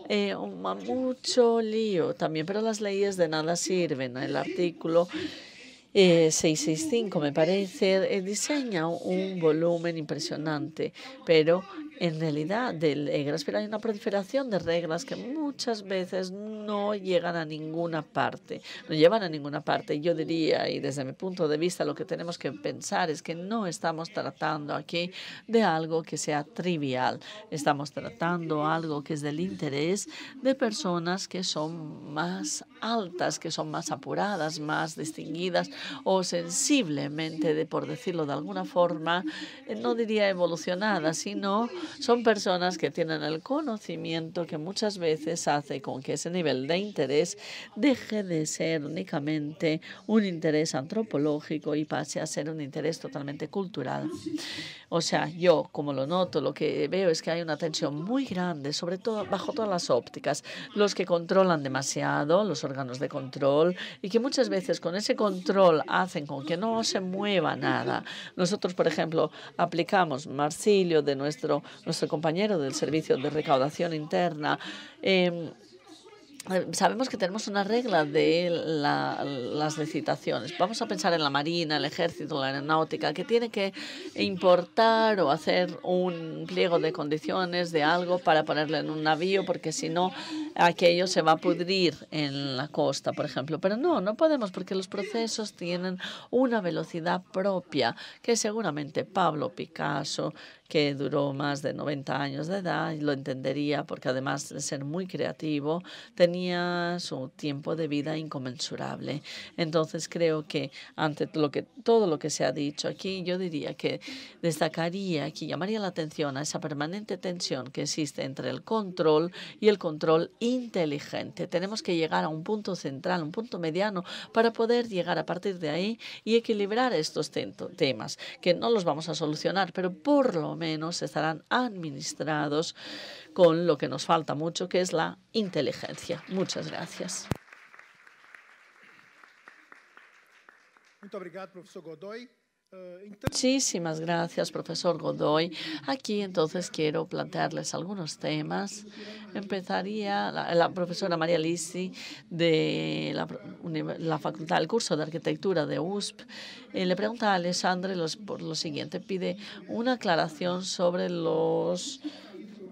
eh, un, mucho lío también, pero las leyes de nada sirven. El artículo eh, 665, me parece, eh, diseña un volumen impresionante, pero en realidad del pero hay una proliferación de reglas que muchas veces no llegan a ninguna parte, no llevan a ninguna parte. Yo diría, y desde mi punto de vista, lo que tenemos que pensar es que no estamos tratando aquí de algo que sea trivial, estamos tratando algo que es del interés de personas que son más altas, que son más apuradas, más distinguidas o sensiblemente, de, por decirlo de alguna forma, eh, no diría evolucionadas, sino son personas que tienen el conocimiento que muchas veces hace con que ese nivel de interés deje de ser únicamente un interés antropológico y pase a ser un interés totalmente cultural. O sea, yo como lo noto, lo que veo es que hay una tensión muy grande, sobre todo bajo todas las ópticas, los que controlan demasiado, los órganos de control, y que muchas veces con ese control hacen con que no se mueva nada. Nosotros, por ejemplo, aplicamos marcilio de nuestro nuestro compañero del Servicio de Recaudación Interna. Em, eh, sabemos que tenemos una regla de las licitaciones. Vamos a pensar en la Marina, el Ejército, la Aeronáutica, que tiene que importar o hacer un pliego de condiciones de algo para ponerlo en un navío, porque si no, aquello se va a pudrir en la costa, por ejemplo. Pero no, no podemos, porque los procesos tienen una velocidad propia que seguramente Pablo Picasso que duró más de 90 años de edad y lo entendería porque además de ser muy creativo, tenía su tiempo de vida inconmensurable. Entonces creo que ante lo que, todo lo que se ha dicho aquí, yo diría que destacaría que llamaría la atención a esa permanente tensión que existe entre el control y el control inteligente. Tenemos que llegar a un punto central, un punto mediano, para poder llegar a partir de ahí y equilibrar estos temas, que no los vamos a solucionar, pero por lo menos menos estarán administrados con lo que nos falta mucho, que es la inteligencia. Muchas gracias. Eh, Muchísimas gracias, profesor Godoy. Aquí entonces quiero plantearles algunos temas. Empezaría la, profesora María Lisi de la, Facultad del Curso de Arquitectura de USP. Eh, le pregunta a Alexandre por lo siguiente. Pide una aclaración sobre los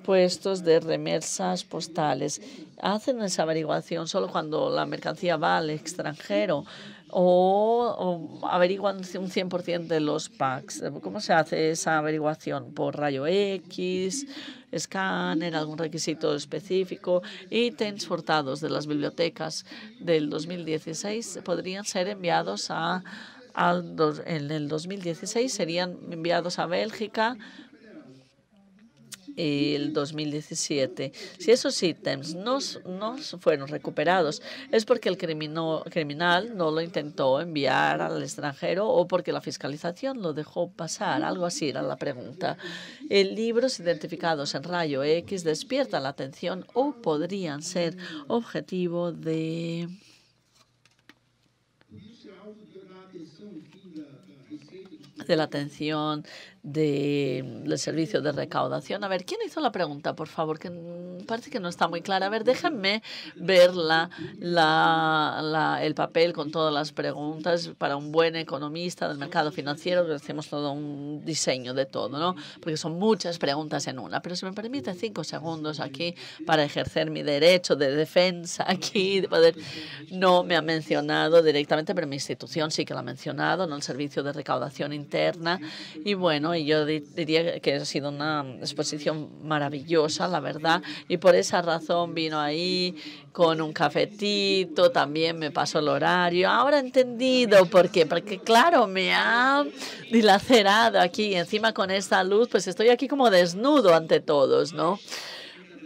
puestos de remesas postales. Hacen esa averiguación solo cuando la mercancía va al extranjero o, averiguan un 100% de los packs. ¿Cómo se hace esa averiguación? ¿Por rayo X, escáner, algún requisito específico? Ítems portados de las bibliotecas del 2016 podrían ser enviados a, al, en el 2016 serían enviados a Bélgica el 2017. Si esos ítems no, fueron recuperados, es porque el criminal no lo intentó enviar al extranjero o porque la fiscalización lo dejó pasar. Algo así era la pregunta. El libros identificados en rayo X despierta la atención o podrían ser objetivo de de la atención del servicio de recaudación. A ver, ¿quién hizo la pregunta, por favor? Que parece que no está muy clara. A ver, déjenme ver la, el papel con todas las preguntas para un buen economista del mercado financiero, hacemos todo un diseño de todo, ¿no? Porque son muchas preguntas en una. Pero si me permite cinco segundos aquí para ejercer mi derecho de defensa aquí, No me ha mencionado directamente, pero mi institución sí que la ha mencionado, ¿no? El servicio de recaudación interna. Y bueno, y yo diría que ha sido una exposición maravillosa, la verdad, y por esa razón vino ahí con un cafetito, también me pasó el horario. Ahora he entendido por qué, porque claro, me ha dilacerado aquí y encima con esta luz, pues estoy aquí como desnudo ante todos, ¿no?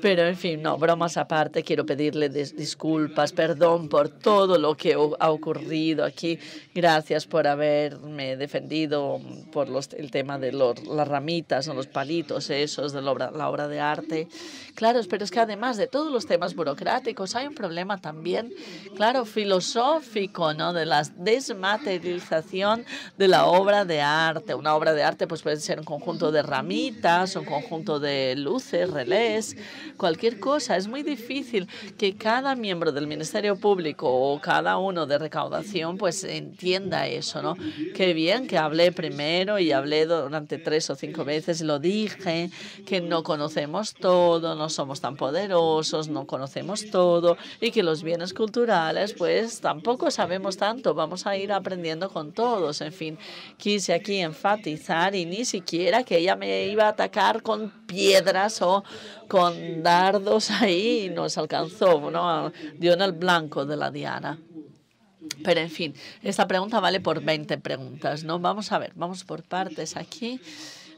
Pero en fin, no, bromas aparte, quiero pedirle disculpas, perdón por todo lo que ha ocurrido aquí. Gracias por haberme defendido por los, el tema de los, las ramitas, o los palitos esos de la obra, de arte. Claro, pero es que además de todos los temas burocráticos, hay un problema también, claro, filosófico, ¿no? De la desmaterialización de la obra de arte. Una obra de arte pues puede ser un conjunto de ramitas, un conjunto de luces, relés cualquier cosa. Es muy difícil que cada miembro del Ministerio Público o cada uno de recaudación pues entienda eso, ¿no? Qué bien que hablé primero y hablé durante tres o cinco veces, lo dije, que no conocemos todo, no somos tan poderosos, no conocemos todo y que los bienes culturales pues tampoco sabemos tanto, vamos a ir aprendiendo con todos. En fin, quise aquí enfatizar y ni siquiera que ella me iba a atacar con piedras o con dardos ahí nos alcanzó, ¿no? dio en el blanco de la diana. Pero en fin, esta pregunta vale por 20 preguntas, ¿no? Vamos a ver, vamos por partes aquí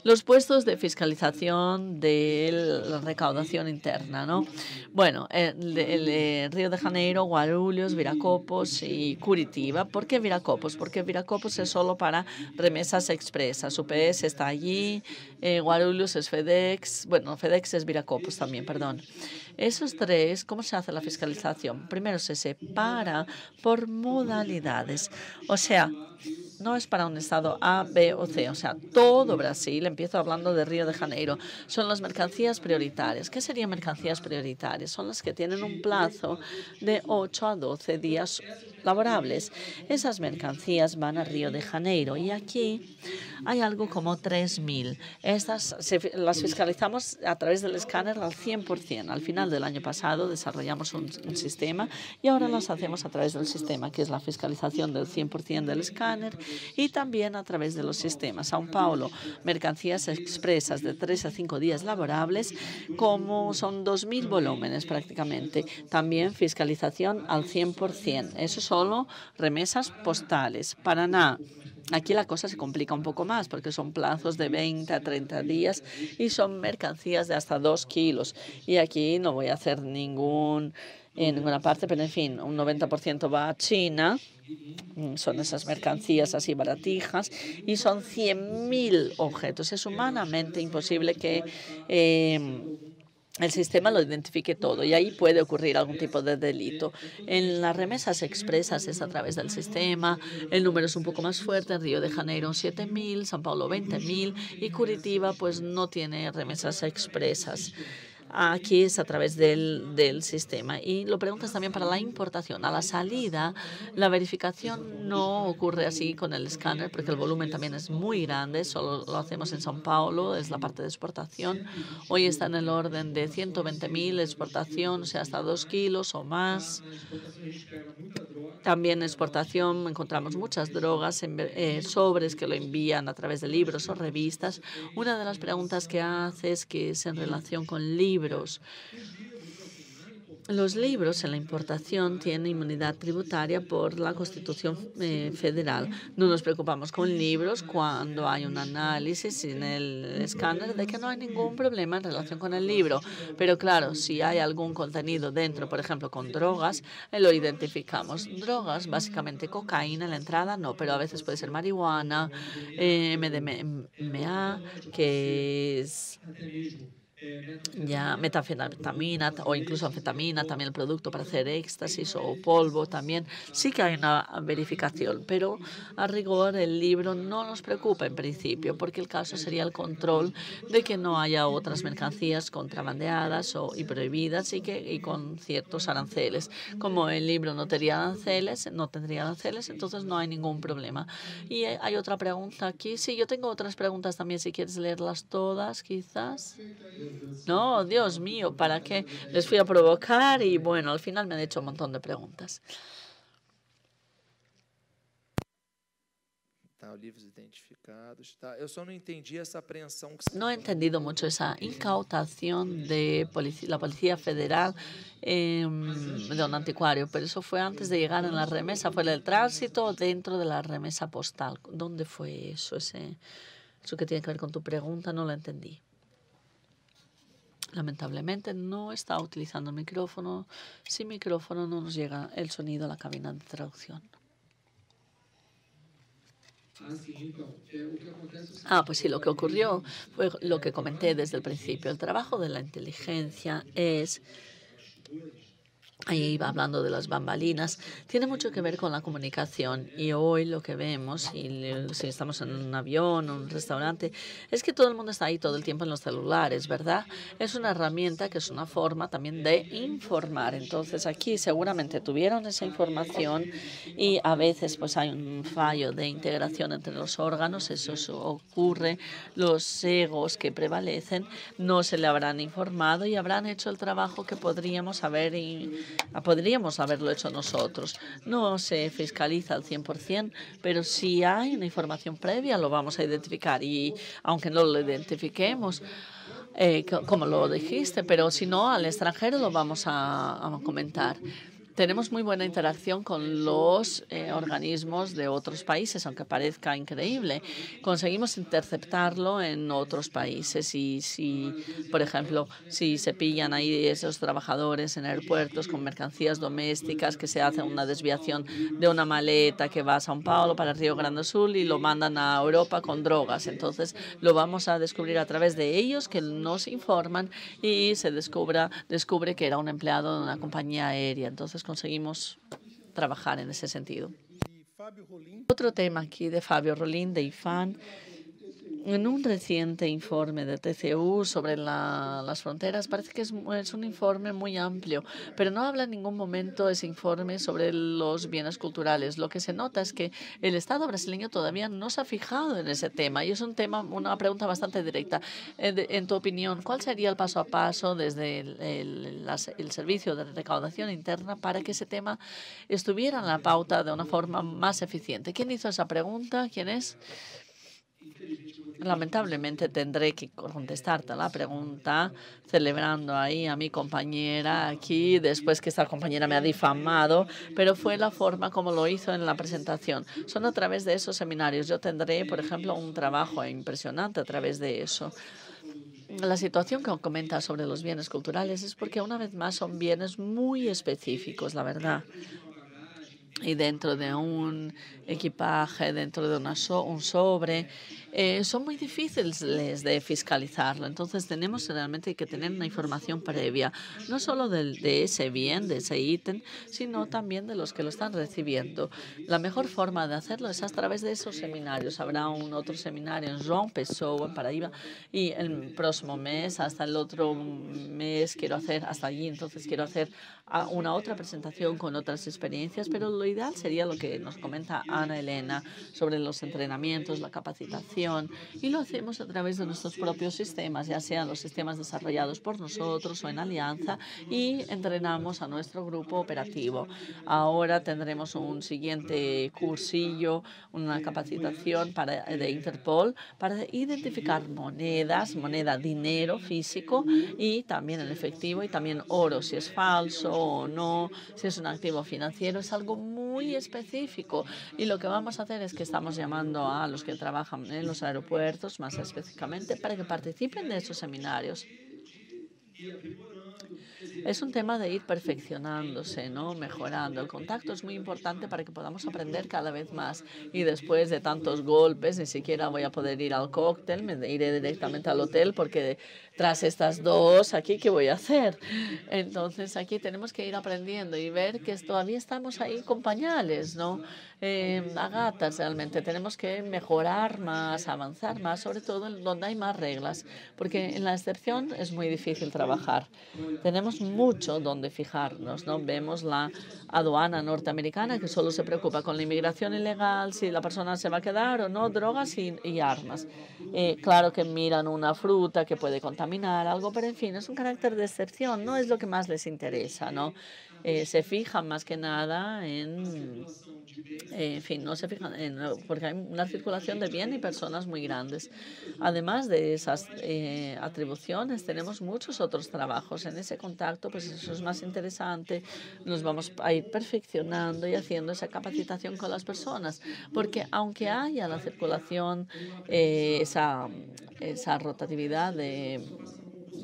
los puestos de fiscalización de la recaudación interna. ¿no? Bueno, el, el, Río de Janeiro, Guarulhos, Viracopos y Curitiba. ¿Por qué Viracopos? Porque Viracopos es solo para remesas expresas. UPS e está allí, eh, Guarulhos es FedEx, bueno, FedEx es Viracopos también, perdón. Esos tres, ¿cómo se hace la fiscalización? Primero se separa por modalidades. O sea, no es para un estado A, B o C. O sea, todo Brasil, empiezo hablando de Río de Janeiro, son las mercancías prioritarias. ¿Qué serían mercancías prioritarias? Son las que tienen un plazo de 8 a 12 días laborables. Esas mercancías van a Río de Janeiro y aquí hay algo como 3.000. Estas las fiscalizamos a través del escáner al 100%. Al final del año pasado, desarrollamos un, sistema y ahora las hacemos a través del sistema, que es la fiscalización del 100% del escáner y también a través de los sistemas. Sao Paulo, mercancías expresas de 3 a 5 días laborables, como son 2.000 volúmenes prácticamente. También fiscalización al 100%. Eso solo remesas postales. Paraná, Aquí la cosa se complica un poco más porque son plazos de 20 a 30 días y son mercancías de hasta 2 kilos. Y aquí no voy a hacer ningún en eh, ninguna parte, pero en fin, un 90% va a China. Mm, son esas mercancías así baratijas y son 100.000 objetos. Es humanamente imposible que eh, el sistema lo identifique todo y ahí puede ocurrir algún tipo de delito. En las remesas expresas es a través del sistema, el número es un poco más fuerte, en Río de Janeiro 7.000, San Paulo 20.000 y Curitiba pues no tiene remesas expresas aquí es a través del, del sistema. Y lo preguntas también para la importación. A la salida, la verificación no ocurre así con el escáner porque el volumen también es muy grande. Solo lo hacemos en São Paulo, es la parte de exportación. Hoy está en el orden de 120.000 exportación, o sea, hasta 2 kilos o más. También exportación, encontramos muchas drogas, en, eh, sobres que lo envían a través de libros o revistas. Una de las preguntas que haces, que es en relación con libros, los libros en la importación tienen inmunidad tributaria por la Constitución eh, Federal. No nos preocupamos con libros cuando hay un análisis en el escándalo de que no hay ningún problema en relación con el libro. Pero claro, si hay algún contenido dentro, por ejemplo, con drogas, eh, lo identificamos. Drogas, básicamente cocaína en la entrada, no, pero a veces puede ser marihuana, eh, MDMA, que es ya metafetamina, o incluso anfetamina, también el producto para hacer éxtasis o polvo también. Sí que hay una verificación, pero a rigor el libro no nos preocupa en principio, porque el caso sería el control de que no haya otras mercancías contrabandeadas o, y prohibidas y, que, y con ciertos aranceles. Como el libro no tendría aranceles, no tendría aranceles, entonces no hay ningún problema. Y hay otra pregunta aquí. Sí, yo tengo otras preguntas también, si quieres leerlas todas, quizás. Sí. No, Dios mío, ¿para qué les fui a provocar? Y bueno, al final me han hecho un montón de preguntas. No he entendido mucho esa incautación de la Policía Federal em, de un anticuario, pero eso fue antes de llegar en la remesa, fue el tránsito dentro de la remesa postal. ¿Dónde fue eso? eso que tiene que ver con tu pregunta, no lo entendí. Lamentablemente no está utilizando el micrófono. Sin micrófono no nos llega el sonido a la cabina de traducción. Ah, pues sí, lo que ocurrió fue lo que comenté desde el principio. El trabajo de la inteligencia es Ahí iba hablando de las bambalinas. Tiene mucho que ver con la comunicación y hoy lo que vemos, y si estamos en un avión, o un restaurante, es que todo el mundo está ahí todo el tiempo en los celulares, ¿verdad? Es una herramienta que es una forma también de informar. Entonces aquí seguramente tuvieron esa información y a veces pues hay un fallo de integración entre los órganos, eso, ocurre, los egos que prevalecen no se le habrán informado y habrán hecho el trabajo que podríamos haber. Y, Ah, podríamos haberlo hecho nosotros. No se fiscaliza al 100%, pero si hay una información previa lo vamos a identificar y aunque no lo identifiquemos, eh, como lo dijiste, pero si no al extranjero lo vamos a comentar tenemos muy buena interacción con los eh, organismos de otros países, aunque parezca increíble. Conseguimos interceptarlo en otros países y si, por ejemplo, si se pillan ahí esos trabajadores en aeropuertos con mercancías domésticas que se hace una desviación de una maleta que va a Sao Paulo para Río Grande do Sul y lo mandan a Europa con drogas. Entonces lo vamos a descubrir a través de ellos que nos informan y se descubra, descubre que era un empleado de una compañía aérea. Entonces conseguimos trabajar en ese sentido. Otro tema aquí de Fabio Rolín, de IFAN, en un reciente informe de TCU sobre las fronteras, parece que es, un informe muy amplio, pero no habla en ningún momento ese informe sobre los bienes culturales. Lo que se nota es que el Estado brasileño todavía no se ha fijado en ese tema y es un tema, una pregunta bastante directa. Eh, en, tu opinión, ¿cuál sería el paso a paso desde el servicio de recaudación interna para que ese tema estuviera en la pauta de una forma más eficiente? ¿Quién hizo esa pregunta? ¿Quién es? Lamentablemente tendré que contestarte la pregunta celebrando ahí a mi compañera aquí después que esta compañera me ha difamado, pero fue la forma como lo hizo en la presentación. Son a través de esos seminarios. Yo tendré, por ejemplo, un trabajo impresionante a través de eso. La situación que comenta sobre los bienes culturales es porque una vez más son bienes muy específicos, la verdad y dentro de un equipaje, dentro de un sobre. Eh, son muy difíciles de fiscalizarlo. Entonces tenemos realmente que tener una información previa, no solo de, ese bien, de ese ítem, sino también de los que lo están recibiendo. La mejor forma de hacerlo es a través de esos seminarios. Habrá un otro seminario en Rompe Pessoa, en Paraíba, y el próximo mes, hasta el otro mes, quiero hacer, hasta allí, entonces quiero hacer una otra presentación con otras experiencias, pero lo ideal sería lo que nos comenta Ana Elena sobre los entrenamientos, la capacitación y lo hacemos a través de nuestros propios sistemas, ya sean los sistemas desarrollados por nosotros o en alianza, y entrenamos a nuestro grupo operativo. Ahora tendremos un siguiente cursillo, una capacitación para, de Interpol para identificar monedas, moneda, dinero físico y también el efectivo y también oro, si es falso o no, si es un activo financiero, es algo muy específico. Y lo que vamos a hacer es que estamos llamando a los que trabajan en los aeropuertos más específicamente para que participen de esos seminarios. Es un tema de ir perfeccionándose, ¿no? Mejorando. El contacto es muy importante para que podamos aprender cada vez más. Y después de tantos golpes, ni siquiera voy a poder ir al cóctel, me iré directamente al hotel porque tras estas dos, aquí, ¿qué voy a hacer? Entonces, aquí tenemos que ir aprendiendo y ver que todavía estamos ahí con pañales, ¿no? eh, realmente. Tenemos que mejorar más, avanzar más, sobre todo en donde hay más reglas, porque en la excepción es muy difícil trabajar. Tenemos mucho donde fijarnos, ¿no? Vemos la aduana norteamericana que solo se preocupa con la inmigración ilegal, si la persona se va a quedar o no, drogas y, armas. Eh, claro que miran una fruta que puede contaminar algo, pero en fin, es un carácter de excepción, no es lo que más les interesa, ¿no? Eh, se fijan más que nada en en fin, no se fijan, porque hay una circulación de bien y personas muy grandes. Además de esas eh, atribuciones, tenemos muchos otros trabajos. En ese contacto, pues eso es más interesante. Nos vamos a ir perfeccionando y haciendo esa capacitación con las personas, porque aunque haya la circulación, eh, esa rotatividad de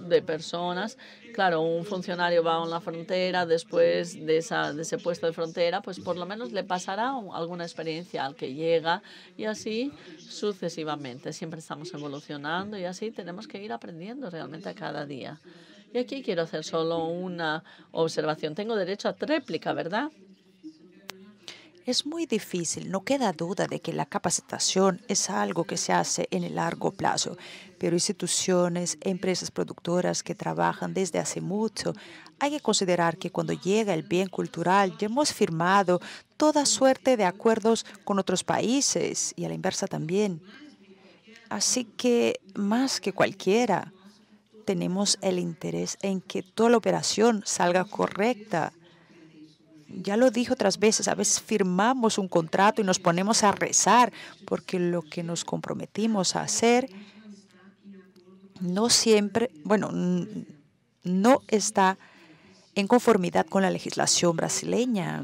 de personas. Claro, un funcionario va a la frontera, después de, esa, de ese puesto de frontera, pues por lo menos le pasará alguna experiencia al que llega y así sucesivamente. Siempre estamos evolucionando y así tenemos que ir aprendiendo realmente a cada día. Y aquí quiero hacer solo una observación. Tengo derecho a réplica, ¿verdad? Es muy difícil, no queda duda de que la capacitación es algo que se hace en el largo plazo, pero instituciones, empresas productoras que trabajan desde hace mucho, hay que considerar que cuando llega el bien cultural ya hemos firmado toda suerte de acuerdos con otros países y a la inversa también. Así que más que cualquiera, tenemos el interés en que toda la operación salga correcta ya lo dije otras veces, a veces firmamos un contrato y nos ponemos a rezar porque lo que nos comprometimos a hacer no siempre, bueno, no está en conformidad con la legislación brasileña.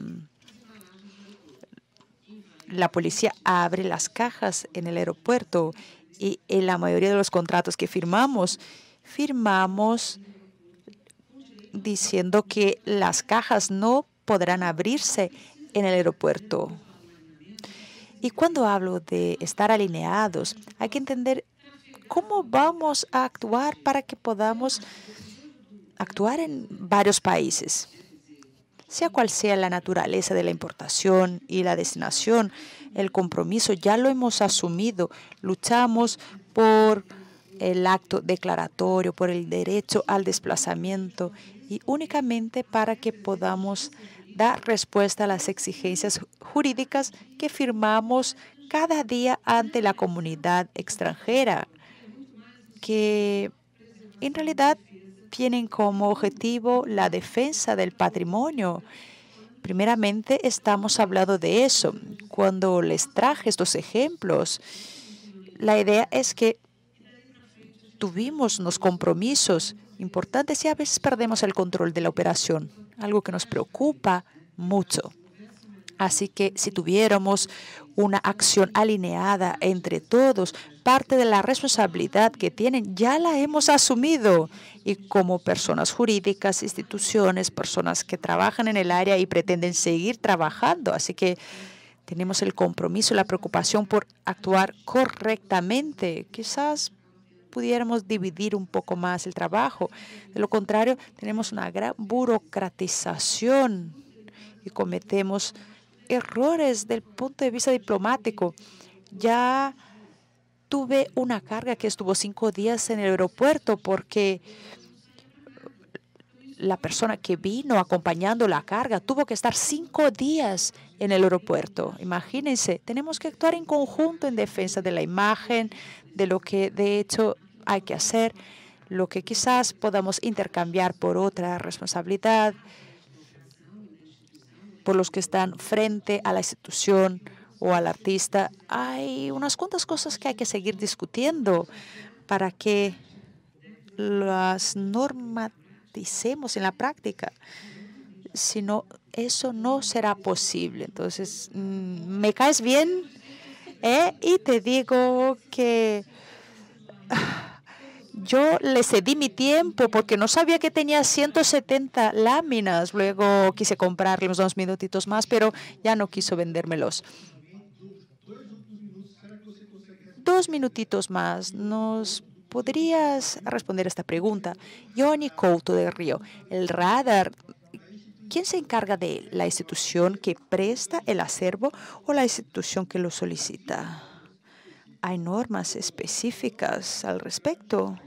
La policía abre las cajas en el aeropuerto y en la mayoría de los contratos que firmamos, firmamos diciendo que las cajas no podrán abrirse en el aeropuerto. Y cuando hablo de estar alineados, hay que entender cómo vamos a actuar para que podamos actuar en varios países. Sea cual sea la naturaleza de la importación y la destinación, el compromiso ya lo hemos asumido. Luchamos por el acto declaratorio, por el derecho al desplazamiento y únicamente para que podamos dar respuesta a las exigencias jurídicas que firmamos cada día ante la comunidad extranjera, que en realidad tienen como objetivo la defensa del patrimonio. Primeramente, estamos hablando de eso. Cuando les traje estos ejemplos, la idea es que tuvimos unos compromisos importantes y a veces perdemos el control de la operación, algo que nos preocupa mucho. Así que si tuviéramos una acción alineada entre todos, parte de la responsabilidad que tienen ya la hemos asumido. Y como personas jurídicas, instituciones, personas que trabajan en el área y pretenden seguir trabajando. Así que tenemos el compromiso, y la preocupación por actuar correctamente. Quizás pudiéramos dividir un poco más el trabajo. De lo contrario, tenemos una gran burocratización y cometemos errores del punto de vista diplomático. Ya tuve una carga que estuvo cinco días en el aeropuerto porque la persona que vino acompañando la carga tuvo que estar cinco días en el aeropuerto. Imagínense, tenemos que actuar en conjunto en defensa de la imagen, de lo que de hecho hay que hacer, lo que quizás podamos intercambiar por otra responsabilidad, por los que están frente a la institución o al artista. Hay unas cuantas cosas que hay que seguir discutiendo para que las normas en la práctica. Si no, eso no será posible. Entonces, mm, me caes bien ¿eh? y te digo que yo le cedí mi tiempo porque no sabía que tenía 170 láminas. Luego quise comprarle unos dos minutitos más, pero ya no quiso vendérmelos. Dos minutitos más. ¿Nos ¿Podrías responder a esta pregunta? Johnny Couto de Río, el radar, ¿quién se encarga de ¿La institución que presta el acervo o la institución que lo solicita? ¿Hay normas específicas al respecto?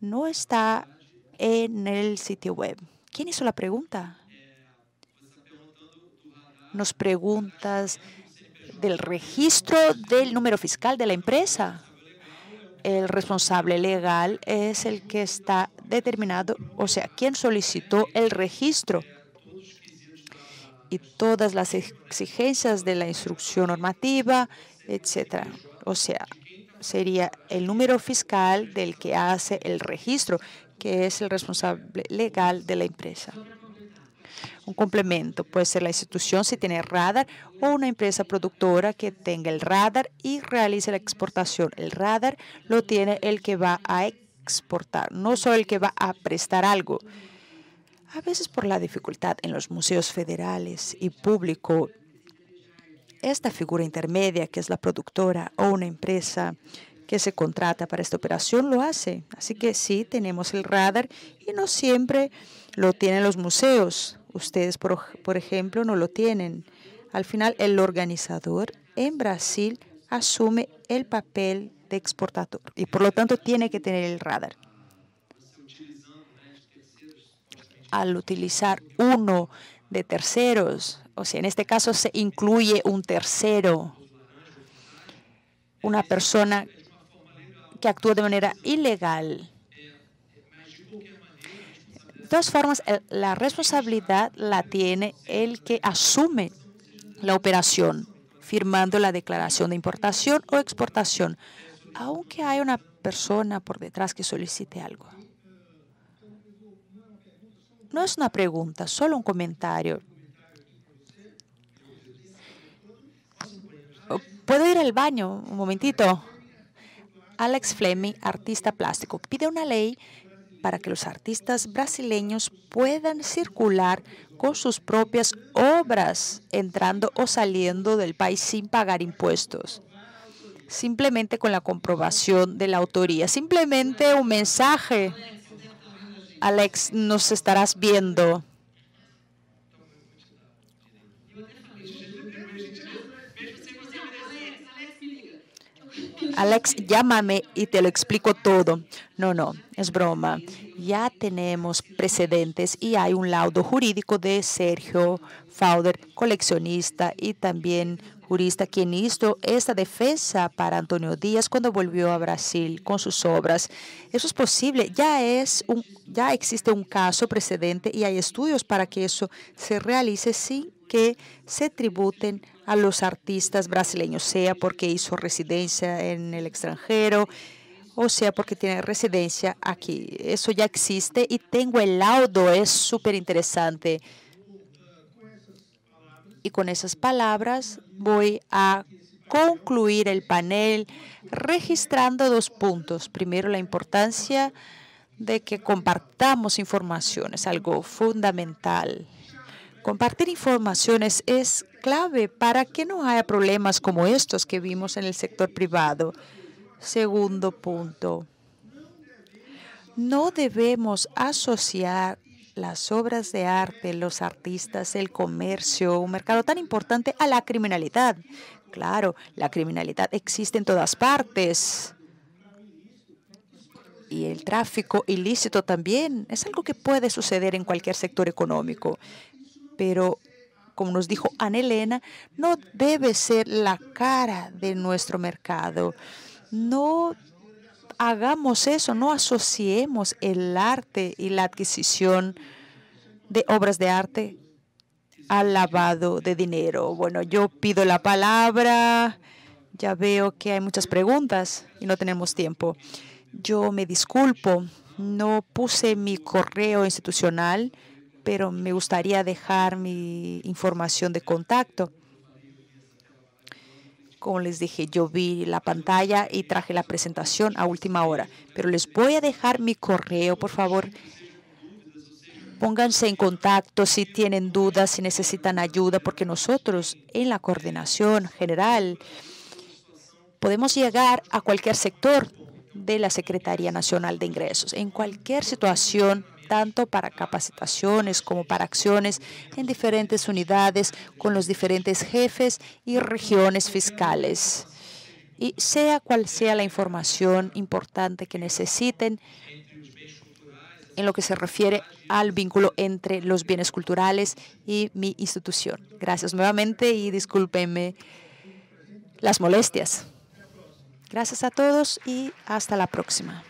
No está en el sitio web. ¿Quién hizo la pregunta? Nos preguntas del registro del número fiscal de la empresa el responsable legal es el que está determinado, o sea, quien solicitó el registro. Y todas las exigencias de la instrucción normativa, etcétera. O sea, sería el número fiscal del que hace el registro, que es el responsable legal de la empresa un complemento. Puede ser la institución si tiene radar o una empresa productora que tenga el radar y realice la exportación. El radar lo tiene el que va a exportar, no solo el que va a prestar algo. A veces por la dificultad en los museos federales y público, esta figura intermedia que es la productora o una empresa que se contrata para esta operación lo hace. Así que sí, tenemos el radar y no siempre lo tienen los museos. Ustedes, por, por ejemplo, no lo tienen. Al final, el organizador en Brasil asume el papel de exportador y por lo tanto tiene que tener el radar. Al utilizar uno de terceros, o sea, en este caso se incluye un tercero, una persona que actúa de manera ilegal de todas formas, la responsabilidad la tiene el que asume la operación, firmando la declaración de importación o exportación, aunque hay una persona por detrás que solicite algo. No es una pregunta, solo un comentario. ¿Puedo ir al baño un momentito? Alex Fleming, artista plástico, pide una ley para que los artistas brasileños puedan circular con sus propias obras entrando o saliendo del país sin pagar impuestos simplemente con la comprobación de la autoría. Simplemente un mensaje. Alex, nos estarás viendo. Alex, llámame y te lo explico todo. No, no, es broma. Ya tenemos precedentes y hay un laudo jurídico de Sergio Fauder, coleccionista y también jurista, quien hizo esta defensa para Antonio Díaz cuando volvió a Brasil con sus obras. Eso es posible. Ya, es un, ya existe un caso precedente y hay estudios para que eso se realice sin que se tributen a los artistas brasileños, sea porque hizo residencia en el extranjero o sea porque tiene residencia aquí. Eso ya existe y tengo el laudo, es súper interesante. Y con esas palabras voy a concluir el panel registrando dos puntos. Primero, la importancia de que compartamos información, es algo fundamental. Compartir informaciones es clave para que no haya problemas como estos que vimos en el sector privado. Segundo punto, no debemos asociar las obras de arte, los artistas, el comercio, un mercado tan importante a la criminalidad. Claro, la criminalidad existe en todas partes. Y el tráfico ilícito también es algo que puede suceder en cualquier sector económico pero como nos dijo Ana Elena, no debe ser la cara de nuestro mercado. No hagamos eso, no asociemos el arte y la adquisición de obras de arte al lavado de dinero. Bueno, yo pido la palabra. Ya veo que hay muchas preguntas y no tenemos tiempo. Yo me disculpo, no puse mi correo institucional pero me gustaría dejar mi información de contacto. Como les dije, yo vi la pantalla y traje la presentación a última hora, pero les voy a dejar mi correo, por favor. Pónganse en contacto si tienen dudas, si necesitan ayuda, porque nosotros en la coordinación general podemos llegar a cualquier sector de la Secretaría Nacional de Ingresos. En cualquier situación tanto para capacitaciones como para acciones en diferentes unidades con los diferentes jefes y regiones fiscales. Y sea cual sea la información importante que necesiten, en lo que se refiere al vínculo entre los bienes culturales y mi institución. Gracias nuevamente y discúlpenme las molestias. Gracias a todos y hasta la próxima.